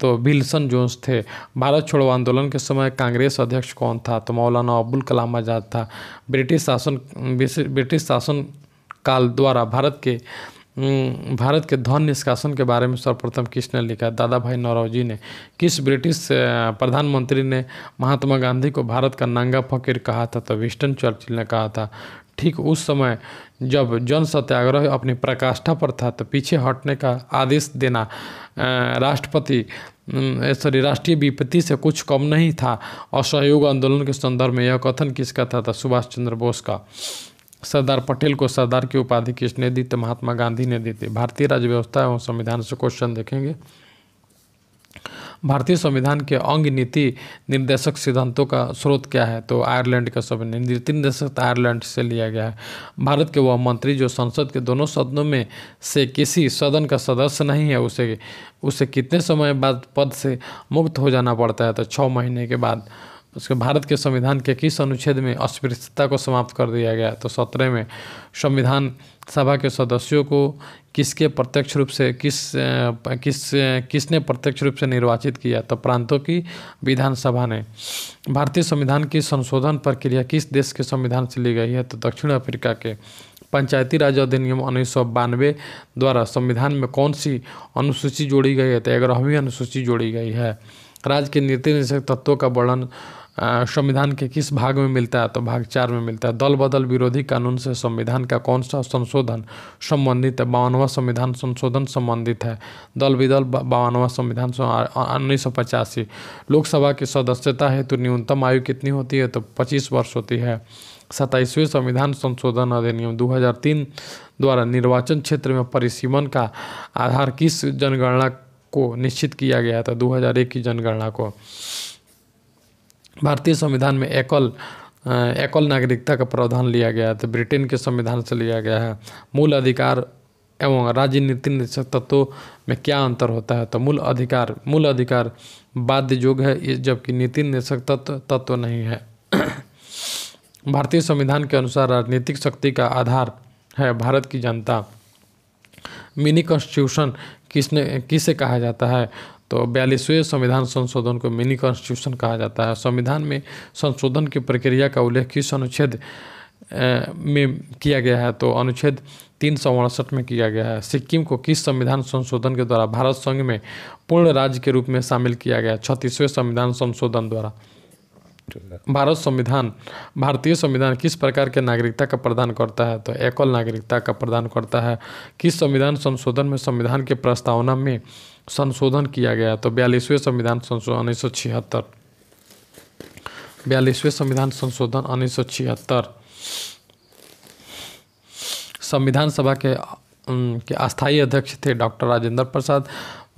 तो विल्सन जोन्स थे भारत छोड़ो आंदोलन के समय कांग्रेस अध्यक्ष कौन था तो मौलाना अब्दुल कलाम आज़ाद था ब्रिटिश शासन ब्रिटिश शासन काल द्वारा भारत के भारत के धन निष्कासन के बारे में सर्वप्रथम किसने लिखा दादा भाई जी ने किस ब्रिटिश प्रधानमंत्री ने महात्मा गांधी को भारत का नंगा फकीर कहा था तो विस्टन चर्चिल ने कहा था ठीक उस समय जब जन सत्याग्रह अपनी प्रकाष्ठा पर था तो पीछे हटने का आदेश देना राष्ट्रपति सॉरी राष्ट्रीय विपत्ति से कुछ कम नहीं था असहयोग आंदोलन के संदर्भ में यह कथन किसका था तो सुभाष चंद्र बोस का सरदार पटेल को सरदार की उपाधि किसने दी तो महात्मा गांधी ने दी थी भारतीय राज्य व्यवस्था एवं संविधान से क्वेश्चन देखेंगे भारतीय संविधान के अंग नीति निर्देशक सिद्धांतों का स्रोत क्या है तो आयरलैंड का सब नीति निर्देशक तो आयरलैंड से लिया गया है भारत के वह मंत्री जो संसद के दोनों सदनों में से किसी सदन का सदस्य नहीं है उसे उसे कितने समय बाद पद से मुक्त हो जाना पड़ता है तो छः महीने के बाद उसके भारत के संविधान के किस अनुच्छेद में अस्पृश्यता को समाप्त कर दिया गया तो सत्रह में संविधान सभा के सदस्यों को किसके प्रत्यक्ष रूप से किस किस किसने प्रत्यक्ष रूप से निर्वाचित किया तो प्रांतों की विधानसभा ने भारतीय संविधान की संशोधन प्रक्रिया किस देश के संविधान से ली गई है तो दक्षिण अफ्रीका के पंचायती राज अधिनियम उन्नीस द्वारा संविधान में कौन सी अनुसूची जोड़ी गई है तो ग्यारहवीं अनुसूची जोड़ी गई है राज्य के नीति निर्देशक तत्वों का वर्णन संविधान के किस भाग में मिलता है तो भाग चार में मिलता है दल बदल विरोधी कानून से संविधान का कौन सा संशोधन संबंधित है बावनवा संविधान संशोधन संबंधित है दल विदल बावनवा संविधान उन्नीस सौ पचासी लोकसभा की सदस्यता हेतु न्यूनतम आयु कितनी होती है तो पच्चीस वर्ष होती है सताईसवें संविधान संशोधन अधिनियम 2003 द्वारा निर्वाचन क्षेत्र में परिसीमन का आधार किस जनगणना को निश्चित किया गया था 2001 की जनगणना को भारतीय संविधान में एकल एकल नागरिकता का प्रावधान लिया गया है तो ब्रिटेन के संविधान से लिया गया है मूल अधिकार एवं राजनीति तत्वों में क्या अंतर होता है तो मूल अधिकार मूल अधिकार बाध्य योग है जबकि नीति निषेध तत्व तत्व नहीं है भारतीय संविधान के अनुसार राजनीतिक शक्ति का आधार है भारत की जनता मिनी कॉन्स्टिट्यूशन किसने किसे कहा जाता है तो बयालीसवें संविधान संशोधन को मिनी कॉन्स्टिट्यूशन कहा जाता है संविधान में संशोधन की प्रक्रिया का उल्लेख किस अनुच्छेद में किया गया है तो अनुच्छेद तीन सौ उनसठ में किया गया है सिक्किम को किस संविधान संशोधन के द्वारा भारत संघ में पूर्ण राज्य के रूप में शामिल किया गया छत्तीसवें संविधान संशोधन द्वारा भारत संविधान भारतीय संविधान किस प्रकार के नागरिकता का प्रदान करता है तो एकल नागरिकता का प्रदान करता है किस संविधान संशोधन में संविधान के प्रस्तावना में संशोधन किया गया तो बयालीसवें संविधान संशोधन उन्नीस सौ छिहत्तर बयालीसवें संविधान संशोधन उन्नीस सौ छिहत्तर संविधान सभा के के अस्थायी अध्यक्ष थे डॉक्टर राजेंद्र प्रसाद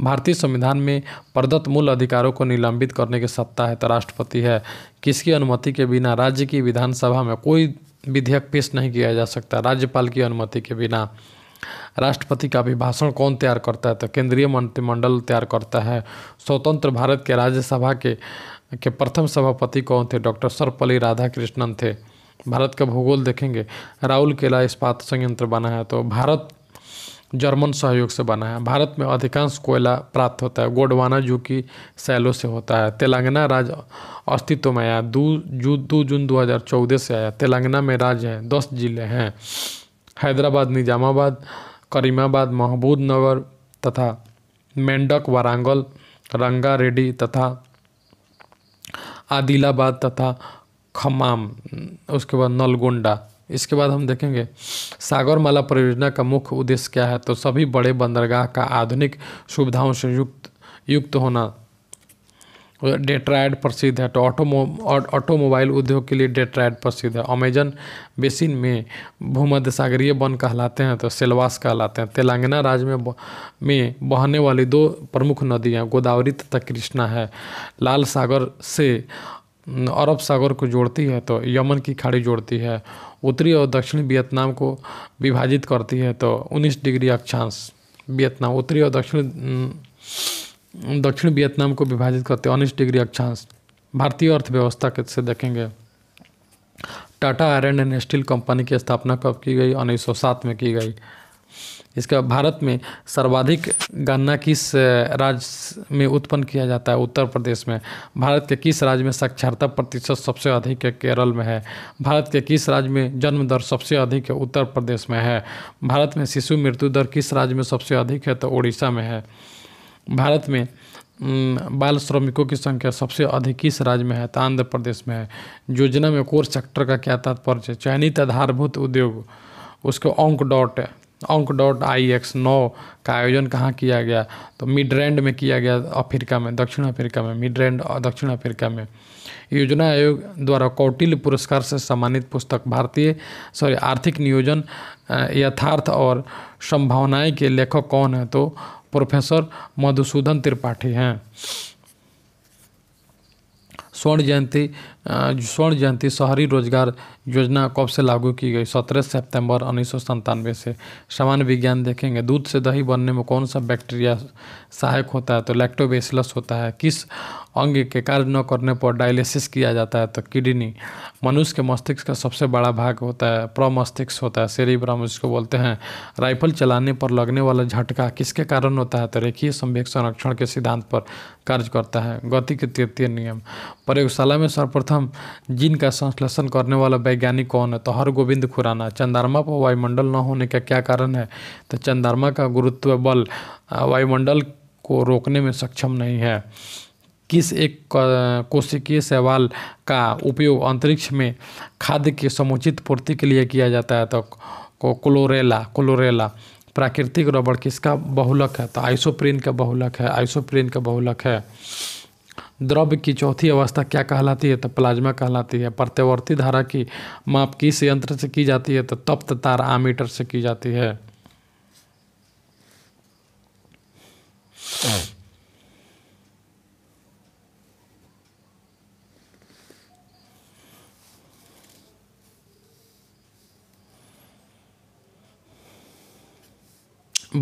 भारतीय संविधान में प्रदत्त मूल अधिकारों को निलंबित करने की सत्ता है तो राष्ट्रपति है किसकी अनुमति के बिना राज्य की विधानसभा में कोई विधेयक पेश नहीं किया जा सकता राज्यपाल की अनुमति के बिना राष्ट्रपति का अभिभाषण कौन तैयार करता है तो केंद्रीय मंत्रिमंडल तैयार करता है स्वतंत्र भारत के राज्यसभा के के प्रथम सभापति कौन थे डॉक्टर सर्वपल्ली राधाकृष्णन थे भारत का भूगोल देखेंगे राहुल केला इस्पात संयंत्र बना है तो भारत जर्मन सहयोग से बना है भारत में अधिकांश कोयला प्राप्त होता है गोडवाना जो कि सैलो से होता है तेलंगाना राज्य अस्तित्व में आया दो जू दो जून दो हज़ार चौदह से आया तेलंगाना में राज्य हैं दस जिले हैं हैदराबाद निजामाबाद करीमाबाद महबूब नगर तथा मेंढक वारांगल रंगारेड्डी तथा आदिलाबाद तथा खमाम उसके बाद नलगोंडा इसके बाद हम देखेंगे सागरमाला परियोजना का मुख्य उद्देश्य क्या है तो सभी बड़े बंदरगाह का आधुनिक सुविधाओं से युक्त युक्त होना डेट्राइड प्रसिद्ध है तो ऑटोमो ऑटोमोबाइल उद्योग के लिए डेट्राइड प्रसिद्ध है अमेजन बेसिन में भूमध्य सागरीय वन कहलाते हैं तो सेलवास कहलाते हैं तेलंगाना राज्य में में बहने वाली दो प्रमुख नदियाँ गोदावरी तथा कृष्णा है लाल सागर से अरब सागर को जोड़ती है तो यमन की खाड़ी जोड़ती है उत्तरी और दक्षिणी वियतनाम को विभाजित करती है तो 19 डिग्री अक्षांश वियतनाम उत्तरी और दक्षिण दक्षिण वियतनाम को विभाजित करते हैं उन्नीस डिग्री अक्षांश भारतीय अर्थव्यवस्था से देखेंगे Tata iron and steel company की स्थापना कब की गई उन्नीस में की गई इसका भारत में सर्वाधिक गन्ना किस राज्य में उत्पन्न किया जाता है उत्तर प्रदेश में भारत के किस राज्य में साक्षरता प्रतिशत सबसे अधिक है केरल में है भारत के किस राज्य में जन्म दर सबसे अधिक है उत्तर प्रदेश में है भारत में शिशु मृत्यु दर किस राज्य में सबसे अधिक है तो उड़ीसा में है भारत में बाल श्रमिकों की संख्या सबसे अधिक किस राज्य में है तो आंध्र प्रदेश में है योजना में कोर सेक्टर का क्या तात्पर्य चयनित आधारभूत उद्योग उसको ऑंक डॉट है अंक डॉट आई एक्स नौ का आयोजन कहाँ किया गया तो मिडरेंड में किया गया अफ्रीका में दक्षिण अफ्रीका में मिडरैंड दक्षिण अफ्रीका में योजना आयोग द्वारा कौटिल्य पुरस्कार से सम्मानित पुस्तक भारतीय सॉरी आर्थिक नियोजन यथार्थ और संभावनाएं के लेखक कौन है तो प्रोफेसर मधुसूदन त्रिपाठी हैं स्वर्ण जयंती स्वर्ण जयंती शहरी रोजगार योजना कब से लागू की गई सत्रह सितंबर उन्नीस से सामान्य विज्ञान देखेंगे दूध से दही बनने में कौन सा बैक्टीरिया सहायक होता है तो लैक्टोबेसिलस होता है किस अंग के कार्य न करने पर डायलिसिस किया जाता है तो किडनी मनुष्य के मस्तिष्क का सबसे बड़ा भाग होता है प्रमस्तिष्क होता है सेरिब्रम जिसको बोलते हैं राइफल चलाने पर लगने वाला झटका किसके कारण होता है तो रेखीय संवेक संरक्षण के सिद्धांत पर कार्य करता है गति के तृतीय नियम प्रयोगशाला में सर्वप्रथम प्रथम जीन का संश्लेषण करने वाला वैज्ञानिक कौन है तो हर गोविंद खुराना चंद्रमा पर वायुमंडल न होने का क्या कारण है तो चंद्रमा का गुरुत्व बल वायुमंडल को रोकने में सक्षम नहीं है किस एक कोशिकीय सवाल का उपयोग अंतरिक्ष में खाद्य के समुचित पूर्ति के लिए किया जाता है तो क्लोरेला क्लोरेला प्राकृतिक रबड़ किसका बहुलक है तो आइसोप्रीन का बहुलक है आइसोप्रीन का बहुलक है द्रव्य की चौथी अवस्था क्या कहलाती है तो प्लाज्मा कहलाती है प्रत्यवर्ती धारा की माप किस यंत्र से की जाती है तो तप्त तार आमीटर से की जाती है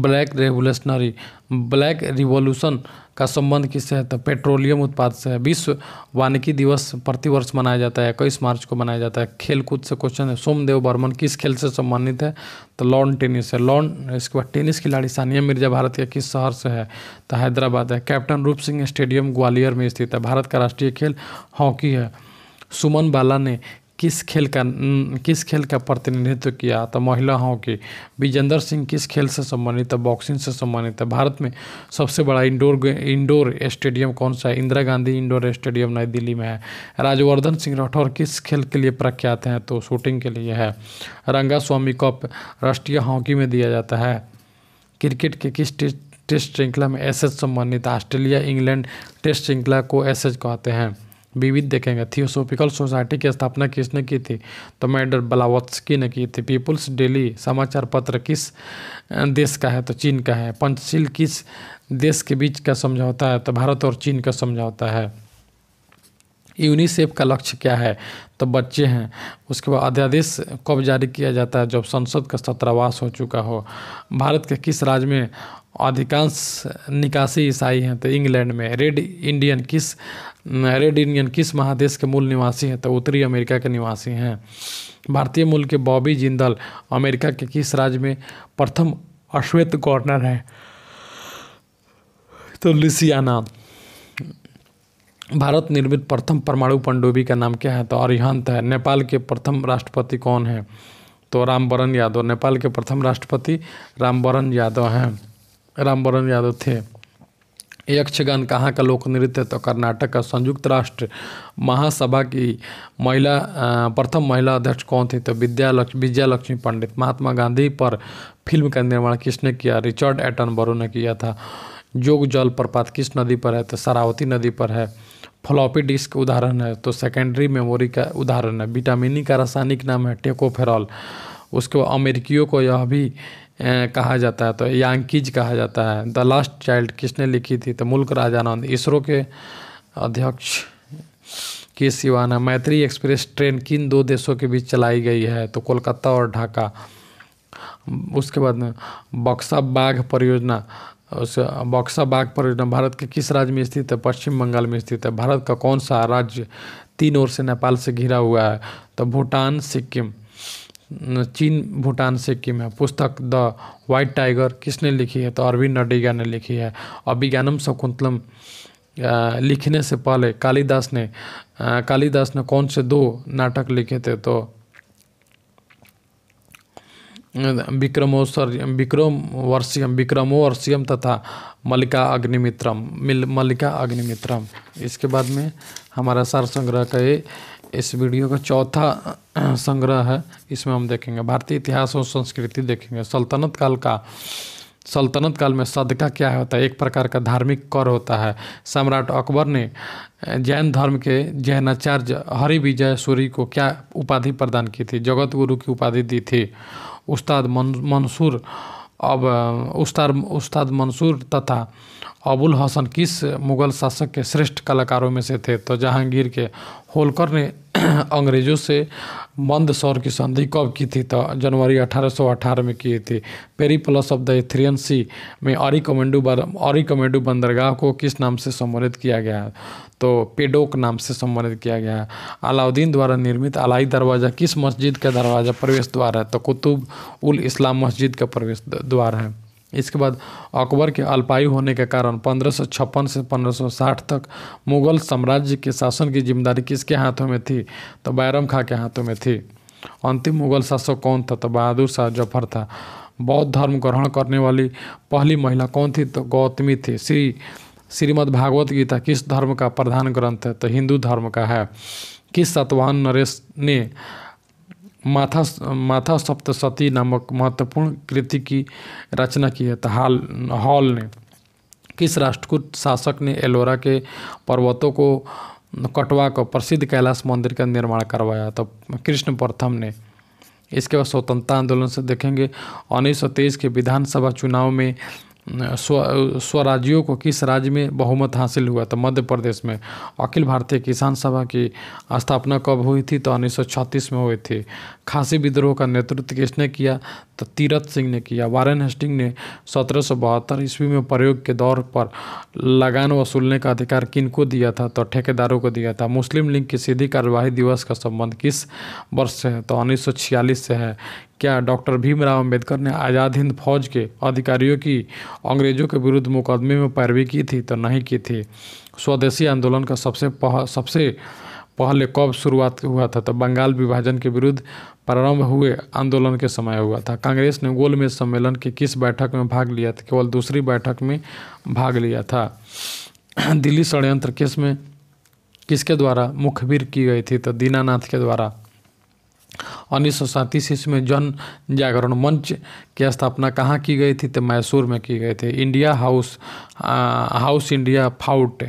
ब्लैक रेवोल्यूशनरी ब्लैक रिवॉल्यूशन का संबंध किससे है तो पेट्रोलियम उत्पाद से है विश्व वानिकी दिवस प्रतिवर्ष मनाया जाता है इक्कीस मार्च को मनाया जाता है खेलकूद से क्वेश्चन है सोमदेव बर्मन किस खेल से सम्मानित है तो लॉन टेनिस है लॉन इसके बाद टेनिस खिलाड़ी सानिया मिर्जा भारत के किस शहर से है तो हैदराबाद है कैप्टन रूप सिंह स्टेडियम ग्वालियर में स्थित है भारत का राष्ट्रीय खेल हॉकी है सुमन बाला ने किस खेल का किस खेल का प्रतिनिधित्व किया तो महिला हॉकी विजेंद्र सिंह किस खेल से संबंधित है बॉक्सिंग से संबंधित है भारत में सबसे बड़ा इंडोर इंडोर स्टेडियम कौन सा है इंदिरा गांधी इंडोर स्टेडियम नई दिल्ली में है राजवर्धन सिंह राठौर किस खेल के लिए प्रख्यात हैं तो शूटिंग के लिए है रंगा स्वामी कप राष्ट्रीय हॉकी में दिया जाता है क्रिकेट के किस टेस्ट श्रृंखला में एच संबंधित ऑस्ट्रेलिया इंग्लैंड टेस्ट श्रृंखला को एच कहते हैं विविध देखेंगे थियोसोफिकल सोसाइटी की स्थापना किसने की थी तो मैडर बलावत्सकी ने की थी पीपुल्स डेली समाचार पत्र किस देश का है तो चीन का है पंचशील किस देश के बीच का समझौता है तो भारत और चीन का समझौता है यूनिसेफ का लक्ष्य क्या है तो बच्चे हैं उसके बाद अध्यादेश कब जारी किया जाता है जब संसद का सत्रावास हो चुका हो भारत के किस राज्य में अधिकांश निकासी ईसाई हैं तो इंग्लैंड में रेड इंडियन किस रेड इंडियन किस महादेश के मूल निवासी हैं तो उत्तरी अमेरिका के निवासी हैं भारतीय मूल के बॉबी जिंदल अमेरिका के किस राज्य में प्रथम अश्वेत गवर्नर हैं तो लुसियाना भारत निर्मित प्रथम परमाणु पनडुब्बी का नाम क्या है तो अरिहंत है नेपाल के प्रथम राष्ट्रपति कौन है तो रामवरण यादव नेपाल के प्रथम राष्ट्रपति रामवरण यादव हैं रामवरण यादव थे यक्षगान कहाँ का लोक नृत्य तो कर्नाटक का संयुक्त राष्ट्र महासभा की महिला प्रथम महिला अध्यक्ष कौन थी तो विद्या लक्ष्मी लक्ष्मी पंडित महात्मा गांधी पर फिल्म का निर्माण किसने किया रिचर्ड एटन ने किया था जोग जल प्रपात किस नदी पर है तो सरावती नदी पर है फ्लॉपी डिस्क उदाहरण है तो सेकेंडरी मेमोरी का उदाहरण है विटामिनी e का रासायनिक नाम है टेकोफेरॉल बाद अमेरिकियों को यह भी कहा जाता है तो यांकीज कहा जाता है द लास्ट चाइल्ड किसने लिखी थी तो मुल्क राजानंद इसरो के अध्यक्ष के सिवान है मैत्री एक्सप्रेस ट्रेन किन दो देशों के बीच चलाई गई है तो कोलकाता और ढाका उसके बाद बक्सा बाघ परियोजना उस बक्सा बाग परियोजना भारत के किस राज्य में स्थित है पश्चिम बंगाल में स्थित है भारत का कौन सा राज्य तीन ओर से नेपाल से घिरा हुआ है तो भूटान सिक्किम चीन भूटान सिक्किम है पुस्तक द वाइट टाइगर किसने लिखी है तो अरविंद नडेगा ने लिखी है अभिज्ञानम शकुंतलम लिखने से पहले कालिदास ने कालिदास ने कौन से दो नाटक लिखे थे तो विक्रमोसर विक्रम वर्षियम वर्षियम तथा मल्लिका अग्निमित्रम मिल मल्लिका अग्निमित्रम इसके बाद में हमारा सार संग्रह का ये इस वीडियो का चौथा संग्रह है इसमें हम देखेंगे भारतीय इतिहास और संस्कृति देखेंगे सल्तनत काल का सल्तनत काल में सदका क्या होता है एक प्रकार का धार्मिक कर होता है सम्राट अकबर ने जैन धर्म के जैनाचार्य हरिविजय सूरी को क्या उपाधि प्रदान की थी जगत गुरु की उपाधि दी थी उस्ताद मंसूर अब उस्ताद उस्ताद मंसूर तथा अबुल हसन किस मुग़ल शासक के श्रेष्ठ कलाकारों में से थे तो जहांगीर के होलकर ने अंग्रेज़ों से मंदसौर की संधि कब की थी तो जनवरी 1818 में किए थे Periplus of the Erythraean sea में अरिकमेंडू अरिकमेंडू बंदरगाह को किस नाम से सम्मानित किया गया है तो पेडोक नाम से सम्मानित किया गया है अलाउद्दीन द्वारा निर्मित अलाई दरवाज़ा किस मस्जिद का दरवाज़ा प्रवेश द्वार है तो कुतुब उल इस्लाम मस्जिद का प्रवेश द्वार है इसके बाद अकबर के अल्पायु होने के कारण पंद्रह सौ छप्पन से पंद्रह सौ साठ तक मुगल साम्राज्य के शासन की जिम्मेदारी किसके हाथों में थी तो बैरम खां के हाथों में थी अंतिम मुगल शासक कौन था तो बहादुर शाह जफर था बौद्ध धर्म ग्रहण करने वाली पहली महिला कौन थी तो गौतमी थी श्री श्रीमद् भागवत गीता किस धर्म का प्रधान ग्रंथ है तो हिंदू धर्म का है किस सतवान नरेश ने माथा माथा सप्तशती नामक महत्वपूर्ण कृति की रचना की है तो हाल हॉल ने किस राष्ट्रकूट शासक ने एलोरा के पर्वतों को कटवा कर प्रसिद्ध कैलाश मंदिर का निर्माण करवाया तो कृष्ण प्रथम ने इसके बाद स्वतंत्रता आंदोलन से देखेंगे उन्नीस के विधानसभा चुनाव में स्व स्वराज्यों को किस राज्य में बहुमत हासिल हुआ तो मध्य प्रदेश में अखिल भारतीय किसान सभा की स्थापना कब हुई थी तो उन्नीस में हुई थी खासी विद्रोह का नेतृत्व किसने किया तो तीरथ सिंह ने किया वारेन हेस्टिंग ने सत्रह ईस्वी में प्रयोग के दौर पर लगान वसूलने का अधिकार किनको दिया था तो ठेकेदारों को दिया था मुस्लिम लीग की सीधी कार्यवाही दिवस का संबंध किस वर्ष से है तो उन्नीस से है क्या डॉक्टर भीमराव अंबेडकर ने आज़ाद हिंद फौज के अधिकारियों की अंग्रेजों के विरुद्ध मुकदमे में पैरवी की थी तो नहीं की थी स्वदेशी आंदोलन का सबसे पह, सबसे पहले कब शुरुआत हुआ था तो बंगाल विभाजन के विरुद्ध प्रारंभ हुए आंदोलन के समय हुआ था कांग्रेस ने गोलमेज सम्मेलन की किस बैठक में भाग लिया था केवल दूसरी बैठक में भाग लिया था दिल्ली षडयंत्र किस में किसके द्वारा मुखबिर की गई थी तो दीनानाथ के द्वारा उन्नीस सौ सैंतीस ईस्वी में जन जागरण मंच की स्थापना कहाँ की गई थी तो मैसूर में की गई थी इंडिया हाउस आ, house India fought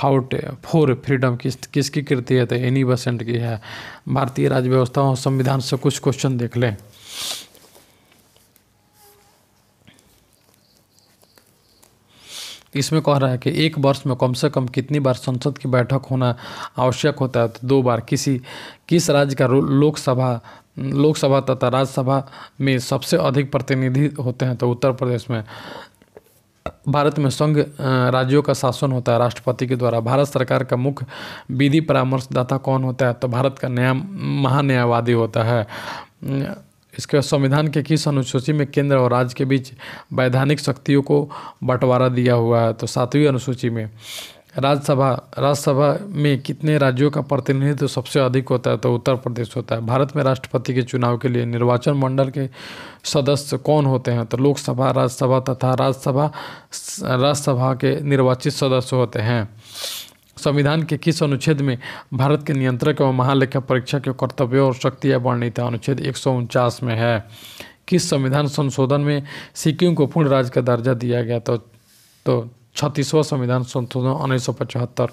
fought for freedom किस किसकी कृति है तो एनी बसेंट की है भारतीय राज्य व्यवस्था और संविधान से कुछ क्वेश्चन देख लें इसमें कह रहा है कि एक वर्ष में कम से कम कितनी बार संसद की बैठक होना आवश्यक होता है तो दो बार किसी किस राज्य का लोकसभा लोकसभा तथा राज्यसभा में सबसे अधिक प्रतिनिधि होते हैं तो उत्तर प्रदेश में भारत में संघ राज्यों का शासन होता है राष्ट्रपति के द्वारा भारत सरकार का मुख्य विधि परामर्शदाता कौन होता है तो भारत का न्याय महान्यायवादी होता है इसके बाद संविधान के किस अनुसूची में केंद्र और राज्य के बीच वैधानिक शक्तियों को बंटवारा दिया हुआ है तो सातवीं अनुसूची में राज्यसभा राज्यसभा में कितने राज्यों का प्रतिनिधित्व तो सबसे अधिक होता है तो उत्तर प्रदेश होता है भारत में राष्ट्रपति के चुनाव के लिए निर्वाचन मंडल के सदस्य कौन होते हैं तो लोकसभा राज्यसभा तथा राज्यसभा राज्यसभा के निर्वाचित सदस्य होते हैं संविधान के किस अनुच्छेद में भारत के नियंत्रक एवं महालेखा परीक्षा के कर्तव्यों और शक्तियाँ वर्णित है अनुच्छेद एक में है किस संविधान संशोधन में सिक्किम को पूर्ण राज्य का दर्जा दिया गया तो तो छत्तीसवां संविधान संशोधन उन्नीस सौ पचहत्तर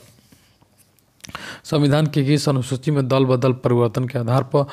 संविधान की किस अनुसूची में दल बदल परिवर्तन के आधार पर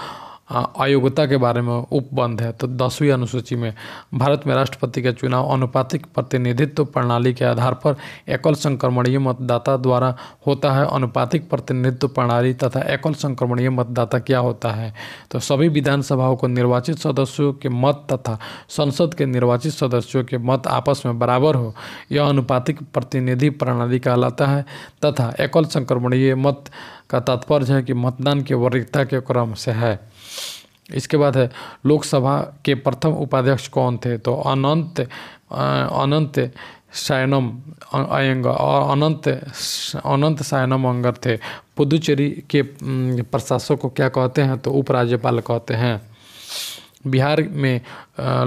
अयोग्यता हाँ, के बारे में उपबंध है तो दसवीं अनुसूची में भारत में राष्ट्रपति का चुनाव अनुपातिक प्रतिनिधित्व प्रणाली के आधार पर एकल संक्रमणीय मतदाता द्वारा होता है अनुपातिक प्रतिनिधित्व प्रणाली तथा एकल संक्रमणीय मतदाता क्या होता है तो सभी विधानसभाओं को निर्वाचित सदस्यों के मत तथा संसद के निर्वाचित सदस्यों के मत आपस में बराबर हो यह अनुपातिक प्रतिनिधि प्रणाली कहलाता है तथा एकल संक्रमणीय मत का तात्पर्य है कि मतदान के वरीयता के क्रम से है इसके बाद है लोकसभा के प्रथम उपाध्यक्ष कौन थे तो अनंत अनंत सायनम अयंगर और अनंत अनंत सायनम अंगर थे पुदुचेरी के प्रशासक को क्या कहते हैं तो उपराज्यपाल कहते हैं बिहार में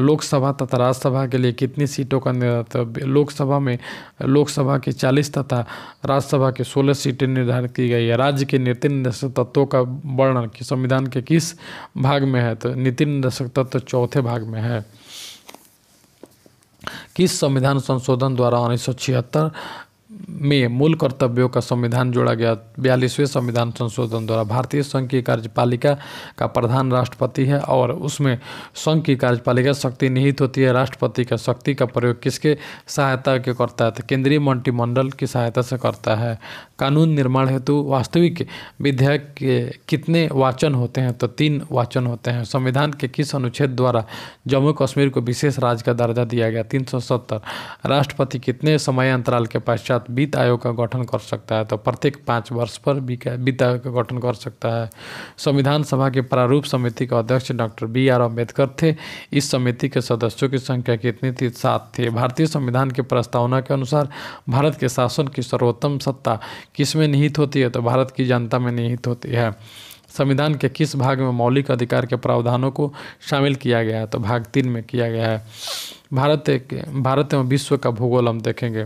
लोकसभा तथा राज्यसभा के लिए कितनी सीटों का निर्धारित लोकसभा में लोकसभा की चालीस तथा राज्यसभा की सोलह सीटें निर्धारित की गई है राज्य के नीति निर्देशक तत्वों का वर्णन कि संविधान के किस भाग में है तो नीति निर्देशक तत्व चौथे भाग में है किस संविधान संशोधन द्वारा उन्नीस में मूल कर्तव्यों का संविधान जोड़ा गया बयालीसवें संविधान संशोधन द्वारा भारतीय संघ की कार्यपालिका का प्रधान राष्ट्रपति है और उसमें संघ की कार्यपालिका शक्ति निहित होती है राष्ट्रपति का शक्ति का प्रयोग किसके सहायता के करता है तो केंद्रीय मंत्रिमंडल की सहायता से करता है कानून निर्माण हेतु वास्तविक विधेयक के कितने वाचन होते हैं तो तीन वाचन होते हैं संविधान के किस अनुच्छेद द्वारा जम्मू कश्मीर को विशेष राज्य का दर्जा दिया गया तीन राष्ट्रपति कितने समय अंतराल के पश्चात साथ वित्त आयोग का गठन कर सकता है तो प्रत्येक पाँच वर्ष पर वित्त आयोग का गठन कर सकता है संविधान सभा के प्रारूप समिति के अध्यक्ष डॉक्टर बी आर अम्बेडकर थे इस समिति के सदस्यों की संख्या कितनी थी सात थे भारतीय संविधान की प्रस्तावना के अनुसार भारत के शासन की सर्वोत्तम सत्ता किसमें निहित होती है तो भारत की जनता में निहित होती है संविधान के किस भाग में मौलिक अधिकार के प्रावधानों को शामिल किया गया है तो भाग तीन में किया गया है भारत भारत एवं विश्व का भूगोल हम देखेंगे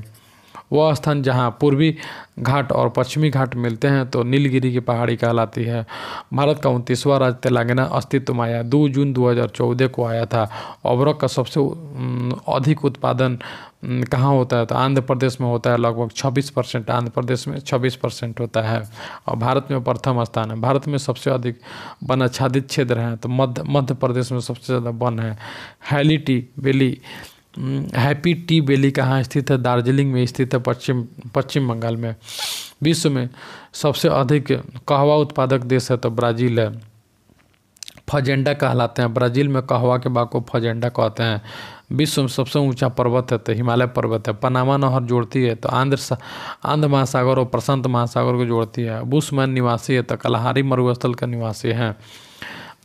वह स्थान जहाँ पूर्वी घाट और पश्चिमी घाट मिलते हैं तो नीलगिरी की पहाड़ी कहलाती है भारत का उनतीसवां राज्य तेलंगाना अस्तित्व में आया दो जून 2014 को आया था अवरक का सबसे अधिक उत्पादन कहाँ होता है तो आंध्र प्रदेश में होता है लगभग 26 परसेंट आंध्र प्रदेश में 26 परसेंट होता है और भारत में प्रथम स्थान है भारत में सबसे अधिक वन आच्छादित क्षेत्र हैं तो मध्य मध्य प्रदेश में सबसे ज़्यादा वन है हैलिटी वैली हम्म, हैप्पी टी वैली कहाँ स्थित है दार्जिलिंग में स्थित है पश्चिम पश्चिम बंगाल में विश्व में सबसे अधिक कहवा उत्पादक देश है तो ब्राज़ील है फजेंडा कहलाते हैं ब्राज़ील में कहवा के बाग को फजेंडा कहते हैं विश्व में सबसे ऊंचा पर्वत है तो हिमालय पर्वत है पनामा नहर जोड़ती है तो आंध्र आंध्र महासागर और प्रशांत महासागर को जोड़ती है बुशमैन निवासी है तो कलाहारी मरुस्थल का निवासी है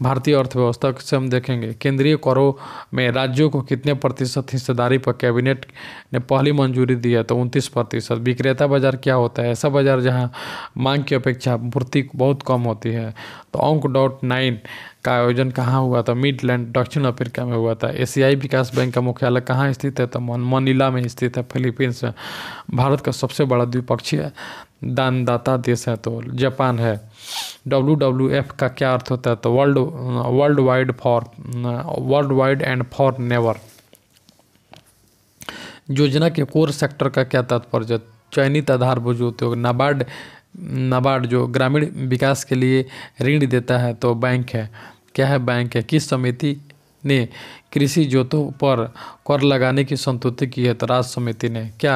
भारतीय अर्थव्यवस्था से हम देखेंगे केंद्रीय करों में राज्यों को कितने प्रतिशत हिस्सेदारी पर कैबिनेट ने पहली मंजूरी दी है तो उनतीस प्रतिशत विक्रेता बाजार क्या होता है ऐसा बाजार जहाँ मांग की अपेक्षा पूर्ति बहुत कम होती है तो अंक डॉट नाइन का आयोजन कहाँ हुआ था मिडलैंड दक्षिण अफ्रीका में हुआ था एशियाई विकास बैंक का मुख्यालय कहाँ स्थित है तो मनीला में स्थित है फिलीपींस में भारत का सबसे बड़ा द्विपक्षीय दानदाता देश है तो जापान है डब्ल्यू डब्ल्यू एफ का क्या अर्थ होता है तो world world wide for world wide and for never योजना के कोर सेक्टर का क्या तात्पर्य चयनित आधार जो उद्योग नाबार्ड नाबार्ड जो ग्रामीण विकास के लिए ऋण देता है तो बैंक है क्या है बैंक है किस समिति ने कृषि जोतों पर कर लगाने की संतुति की है तो राज्य समिति ने क्या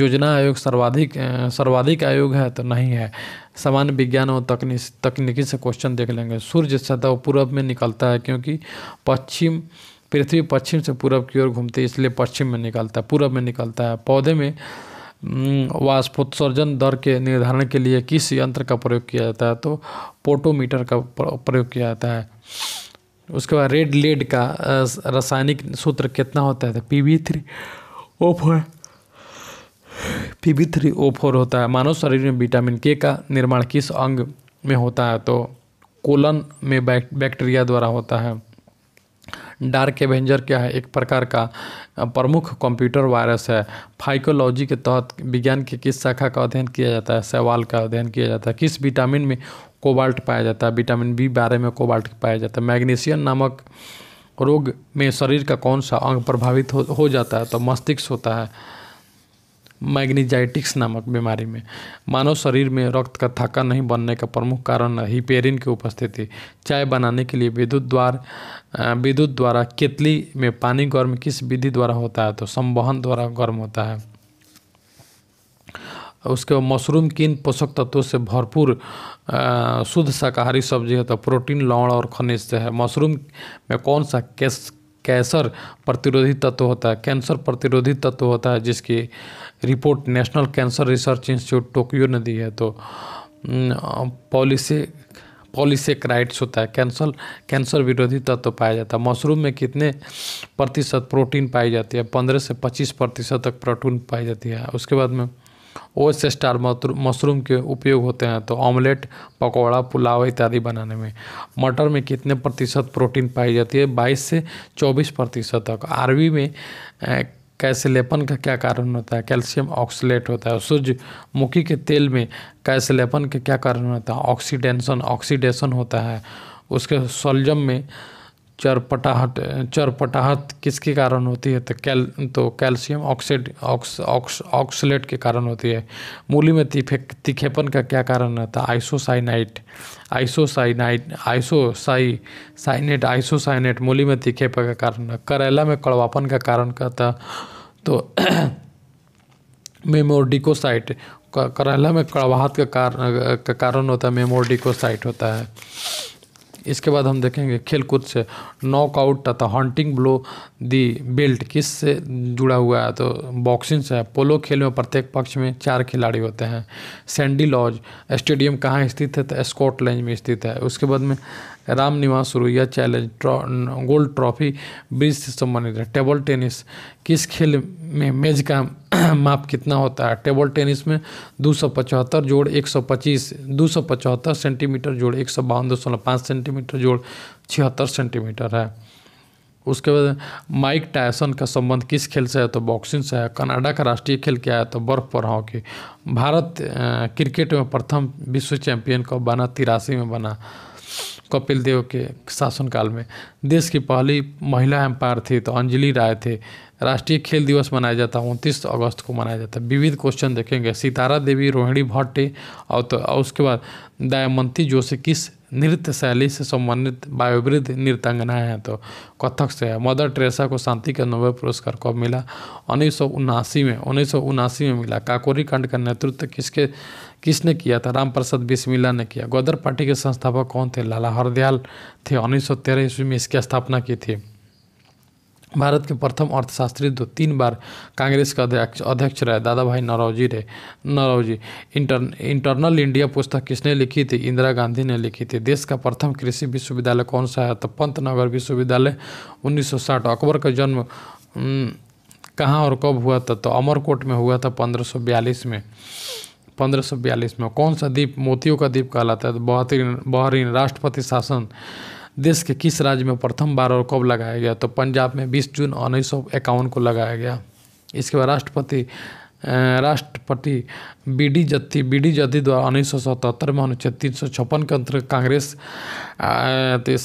योजना आयोग सर्वाधिक सर्वाधिक आयोग है तो नहीं है सामान्य विज्ञान और तकनी तकनीकी से क्वेश्चन देख लेंगे सूर्य सतह पूर्व में निकलता है क्योंकि पश्चिम पृथ्वी पश्चिम से पूर्व की ओर घूमती है इसलिए पश्चिम में निकलता है पूर्व में निकलता है पौधे में वाष्पोत्सर्जन दर के निर्धारण के लिए किस यंत्र का प्रयोग किया जाता है तो पोटोमीटर का प्रयोग किया जाता है उसके बाद रेड लेड का रासायनिक सूत्र कितना होता है P V three O four P V three O four होता है मानव शरीर में विटामिन के का निर्माण किस अंग में होता है तो कोलन में बैक्टीरिया द्वारा होता है डार्क एवेंजर क्या है एक प्रकार का प्रमुख कंप्यूटर वायरस है फाइकोलॉजी के तहत विज्ञान की किस शाखा का अध्ययन किया जाता है सवाल का अध्ययन किया जाता है किस विटामिन में कोबाल्ट पाया जाता है विटामिन बी बारह में कोबाल्ट पाया जाता है मैग्नीशियम नामक रोग में शरीर का कौन सा अंग प्रभावित हो, हो जाता है तो मस्तिष्क होता है मैग्नीजाइटिक्स नामक बीमारी में मानव शरीर में रक्त का थका नहीं बनने का प्रमुख कारण हिपेरिन की उपस्थिति चाय बनाने के लिए विद्युत द्वार विद्युत द्वारा केतली में पानी गर्म किस विधि द्वारा होता है तो संवहन द्वारा गर्म होता है उसके बाद मशरूम किन पोषक तत्वों से भरपूर शुद्ध शाकाहारी सब्जी है तो प्रोटीन लवण और खनिज से है मशरूम में कौन सा कैस कैंसर प्रतिरोधी तत्व होता है कैंसर प्रतिरोधी तत्व होता है जिसकी report national cancer research institute Tokyo ने दी है तो पॉलिसी पॉलीसेक्राइड्स होता है कैंसर कैंसर विरोधी तत्व तो पाया जाता है मशरूम में कितने प्रतिशत प्रोटीन पाई जाती है पंद्रह से पच्चीस प्रतिशत तक प्रोटीन पाई जाती है उसके बाद में ओस स्टार मशरूम के उपयोग होते हैं तो ऑमलेट पकौड़ा पुलाव इत्यादि बनाने में मटर में कितने प्रतिशत प्रोटीन पाई जाती है बाईस से चौबीस प्रतिशत तक आरवी में कैसेलेपन का क्या कारण होता है कैल्शियम ऑक्सलेट होता है सूर्यमुखी के तेल में कैसेलेपन का क्या कारण होता है ऑक्सीडेंसन ऑक्सीडेशन होता है उसके सोलजम में चरपटाहट चरपटाहट किसके कारण होती है तो कैल तो कैल्शियम ऑक्साइड ऑक्स ऑक्स ऑक्सलेट के कारण होती है मूली में तीखे तीखेपन का क्या कारण है तो आइसोसाइनाइट आइसोसाइनाइट आइसोसाई साइनेट आइसोसाइनेट मूली में तीखेपन का कारण है करेला में कड़वापन का कारण कहता तो मेमोडिकोसाइट करेला में कड़वाहट का कारण का कारण होता है मेमोडिकोसाइट होता है इसके बाद हम देखेंगे खेलकूद से नॉकआउट तथा हॉन्टिंग ब्लो दी बेल्ट किस से जुड़ा हुआ है तो बॉक्सिंग से है पोलो खेल में प्रत्येक पक्ष में चार खिलाड़ी होते हैं सैंडी लॉज स्टेडियम कहाँ स्थित है तो स्कॉटलैंड में स्थित है उसके बाद में राम निवास रोहिया चैलेंज गोल्ड ट्रॉफी ब्रिज से संबंधित है टेबल टेनिस किस खेल में मेज का माप कितना होता है टेबल टेनिस में दो सौ पचहत्तर जोड़ एक सौ पच्चीस दो सौ पचहत्तर सेंटीमीटर जोड़ एक सौ बावन दशमलव पाँच सेंटीमीटर जोड़ छिहत्तर सेंटीमीटर है उसके बाद माइक टायसन का संबंध किस खेल से है तो बॉक्सिंग से है कनाडा का राष्ट्रीय खेल क्या है तो बर्फ पर हॉकी भारत क्रिकेट में प्रथम विश्व चैंपियन कब बना तिरासी में बना कपिल देव के शासनकाल में देश की पहली महिला एम्पायर थी तो अंजलि राय थे राष्ट्रीय खेल दिवस मनाया जाता है उनतीस अगस्त को मनाया जाता है विविध क्वेश्चन देखेंगे सितारा देवी रोहिणी भट्ट और तो और उसके बाद दयामंती जोशी किस नृत्य शैली से संबंधित वायुवृद्ध नृत्यांगना है तो कथक से है मदर टेरेसा को शांति का नोबेल पुरस्कार कब मिला उन्नीस में उन्नीस में मिला काकोरी कांड का नेतृत्व किसके किसने किया था राम प्रसाद बिस्मिल्ला ने किया गोदर पार्टी के संस्थापक कौन थे लाला हरदयाल थे उन्नीस सौ तेरह ईस्वी में इसकी स्थापना की थी भारत के प्रथम अर्थशास्त्री दो तीन बार कांग्रेस का अध्यक्ष अध्यक्ष रहे दादा भाई नरवजी रहे नरवजी इंटर इंटरनल इंडिया पुस्तक किसने लिखी थी इंदिरा गांधी ने लिखी थी देश का प्रथम कृषि विश्वविद्यालय कौन सा है तो पंत नगर विश्वविद्यालय 1960 अकबर का जन्म कहाँ और कब हुआ था तो अमरकोट में हुआ था पंद्रह में पंद्रह में कौन सा द्वीप मोतियों का द्वीप कहलाता है तो बहरीन बहरीन राष्ट्रपति शासन देश के किस राज्य में प्रथम बार और कब लगाया गया तो पंजाब में 20 जून उन्नीस को लगाया गया इसके बाद राष्ट्रपति राष्ट्रपति B D Jatti B D Jatti द्वारा उन्नीस सौ सतहत्तर में अनुच्छेद तीन सौ छप्पन के अंतर्गत कांग्रेस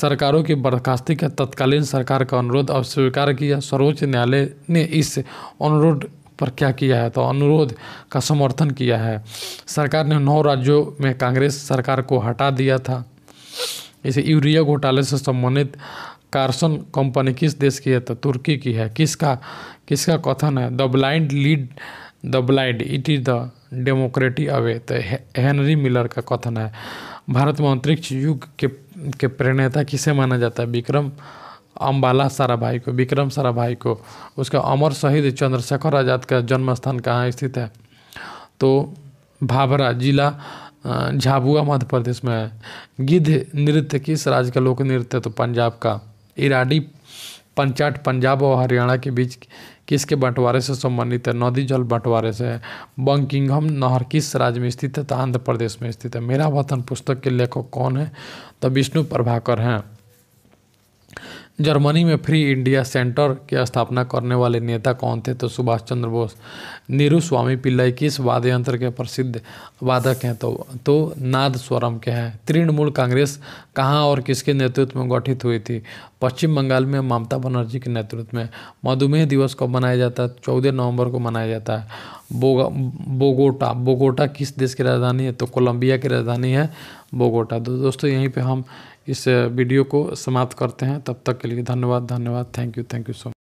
सरकारों की बर्खास्ती का तत्कालीन सरकार का अनुरोध अस्वीकार किया सर्वोच्च न्यायालय ने इस अनुरोध पर क्या किया है तो अनुरोध का समर्थन किया है सरकार ने नौ राज्यों में कांग्रेस सरकार को हटा दिया था इसे यूरिया घोटाले से संबंधित कार्सन कंपनी किस देश की है तो तुर्की की है किसका किसका कथन है the blind lead the blind it is the democratic away तो हेनरी मिलर का कथन है भारत में अंतरिक्ष युग के के प्रणेता किसे माना जाता है विक्रम अम्बाला साराभाई को विक्रम साराभाई को उसका अमर शहीद चंद्रशेखर आज़ाद का जन्म स्थान कहाँ स्थित है तो भाभरा जिला झाबुआ मध्य प्रदेश में है गिद्ध नृत्य किस राज्य का लोक नृत्य तो पंजाब का इराडी पंचाट पंजाब और हरियाणा के बीच किसके बंटवारे से संबंधित है नदी जल बंटवारे से है हम नहर किस राज्य में स्थित है तो आंध्र प्रदेश में स्थित है मेरा वतन पुस्तक के लेखक कौन है तो विष्णु प्रभाकर हैं जर्मनी में फ्री इंडिया सेंटर की स्थापना करने वाले नेता कौन थे तो सुभाष चंद्र बोस नीरू स्वामी पिल्लई किस वाद्य यंत्र के प्रसिद्ध वादक हैं तो तो नाद स्वरम के हैं तृणमूल कांग्रेस कहाँ और किसके नेतृत्व में गठित हुई थी पश्चिम बंगाल में ममता बनर्जी के नेतृत्व में मधुमेह दिवस कब मनाया जाता है चौदह नवंबर को मनाया जाता है बोगा बोगोटा बोगोटा किस देश की राजधानी है तो कोलंबिया की राजधानी है बोगोटा तो दोस्तों यहीं पर हम इस वीडियो को समाप्त करते हैं तब तक के लिए धन्यवाद धन्यवाद thank you thank you so much